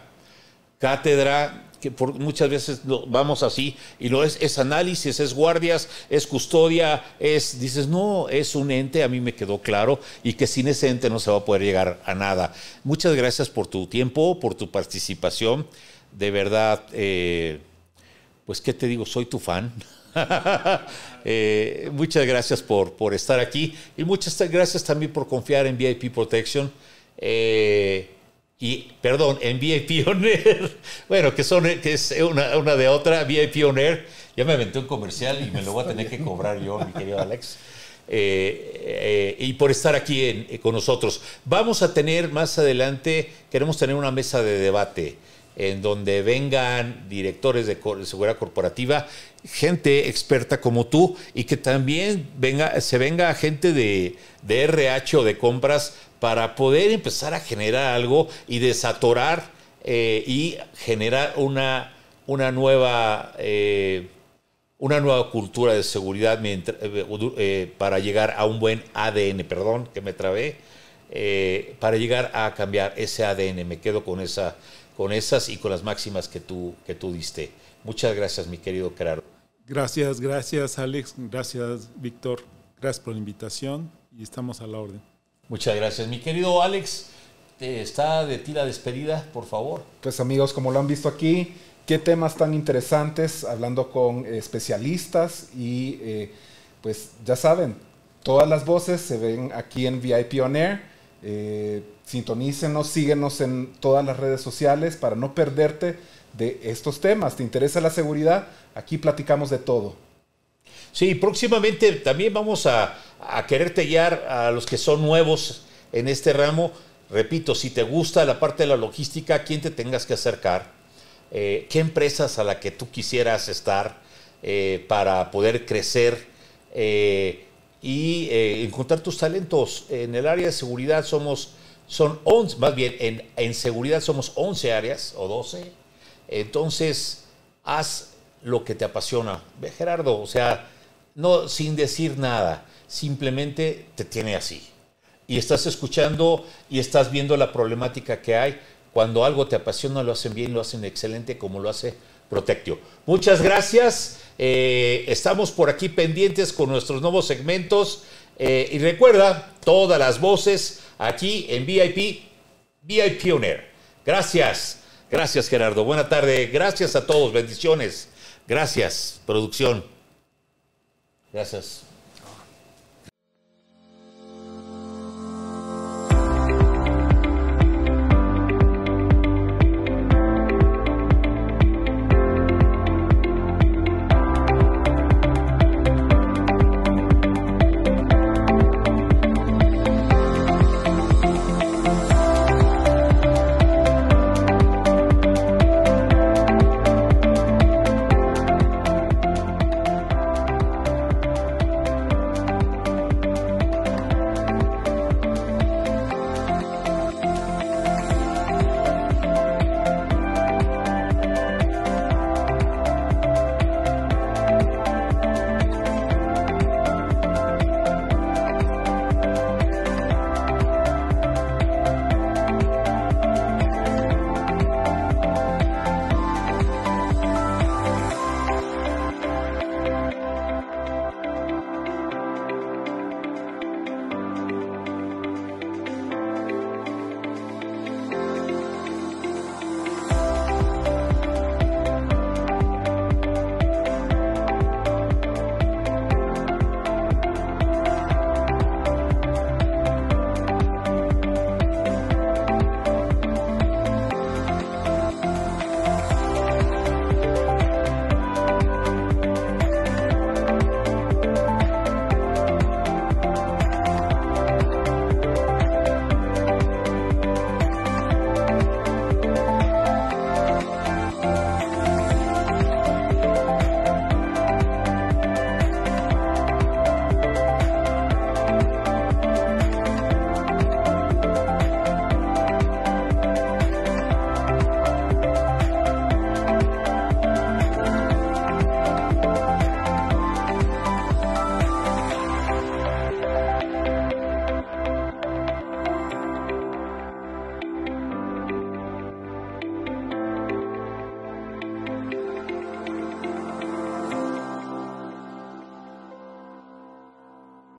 cátedra que muchas veces vamos así y lo es, es análisis, es guardias, es custodia, es, dices, no, es un ente, a mí me quedó claro, y que sin ese ente no se va a poder llegar a nada. Muchas gracias por tu tiempo, por tu participación, de verdad, eh, pues, ¿qué te digo? Soy tu fan. Eh, muchas gracias por, por estar aquí y muchas gracias también por confiar en VIP Protection. Eh, y, perdón, en VIP Pioneer, bueno, que, son, que es una, de otra, On Pioneer, ya me aventé un comercial y me lo voy a tener que cobrar yo, mi querido Alex. Eh, eh, y por estar aquí eh, con nosotros. Vamos a tener más adelante, queremos tener una mesa de debate en donde vengan directores de, seguridad corporativa, gente experta como tú, y que también venga, se venga gente de, de RH o de compras para poder empezar a generar algo y desatorar eh, y generar una, una nueva... Eh, una nueva cultura de seguridad eh, para llegar a un buen ADN, perdón que me trabé, para llegar a cambiar ese ADN. Me quedo con, esa, con esas y con las máximas que tú, que tú diste. Muchas gracias, mi querido Gerardo. Gracias, gracias Alex, gracias Víctor, gracias por la invitación y estamos a la orden. Muchas gracias, mi querido Alex. Está de ti la despedida, por favor. Pues amigos, como lo han visto aquí, qué temas tan interesantes, hablando con especialistas y eh, pues ya saben, todas las voces se ven aquí en VIP On Air. Eh, sintonícenos, síguenos en todas las redes sociales para no perderte de estos temas. ¿Te interesa la seguridad? Aquí platicamos de todo. Sí, próximamente también vamos a, a quererte guiar a los que son nuevos en este ramo, repito, si te gusta la parte de la logística, a quién te tengas que acercar, eh, qué empresas a la que tú quisieras estar eh, para poder crecer eh, y encontrar tus talentos. En el área de seguridad somos, son 11, más bien, en, en seguridad somos 11 áreas o 12. Entonces, haz lo que te apasiona. Gerardo, o sea, no sin decir nada simplemente te tiene así. Y estás escuchando y estás viendo la problemática que hay. Cuando algo te apasiona, lo hacen bien, lo hacen excelente, como lo hace Protectio. Muchas gracias. Eh, estamos por aquí pendientes con nuestros nuevos segmentos. Eh, y recuerda, todas las voces aquí en VIP, VIP Pioneer. Gracias, gracias Gerardo. Buena tarde. Gracias a todos. Bendiciones. Gracias, producción. Gracias.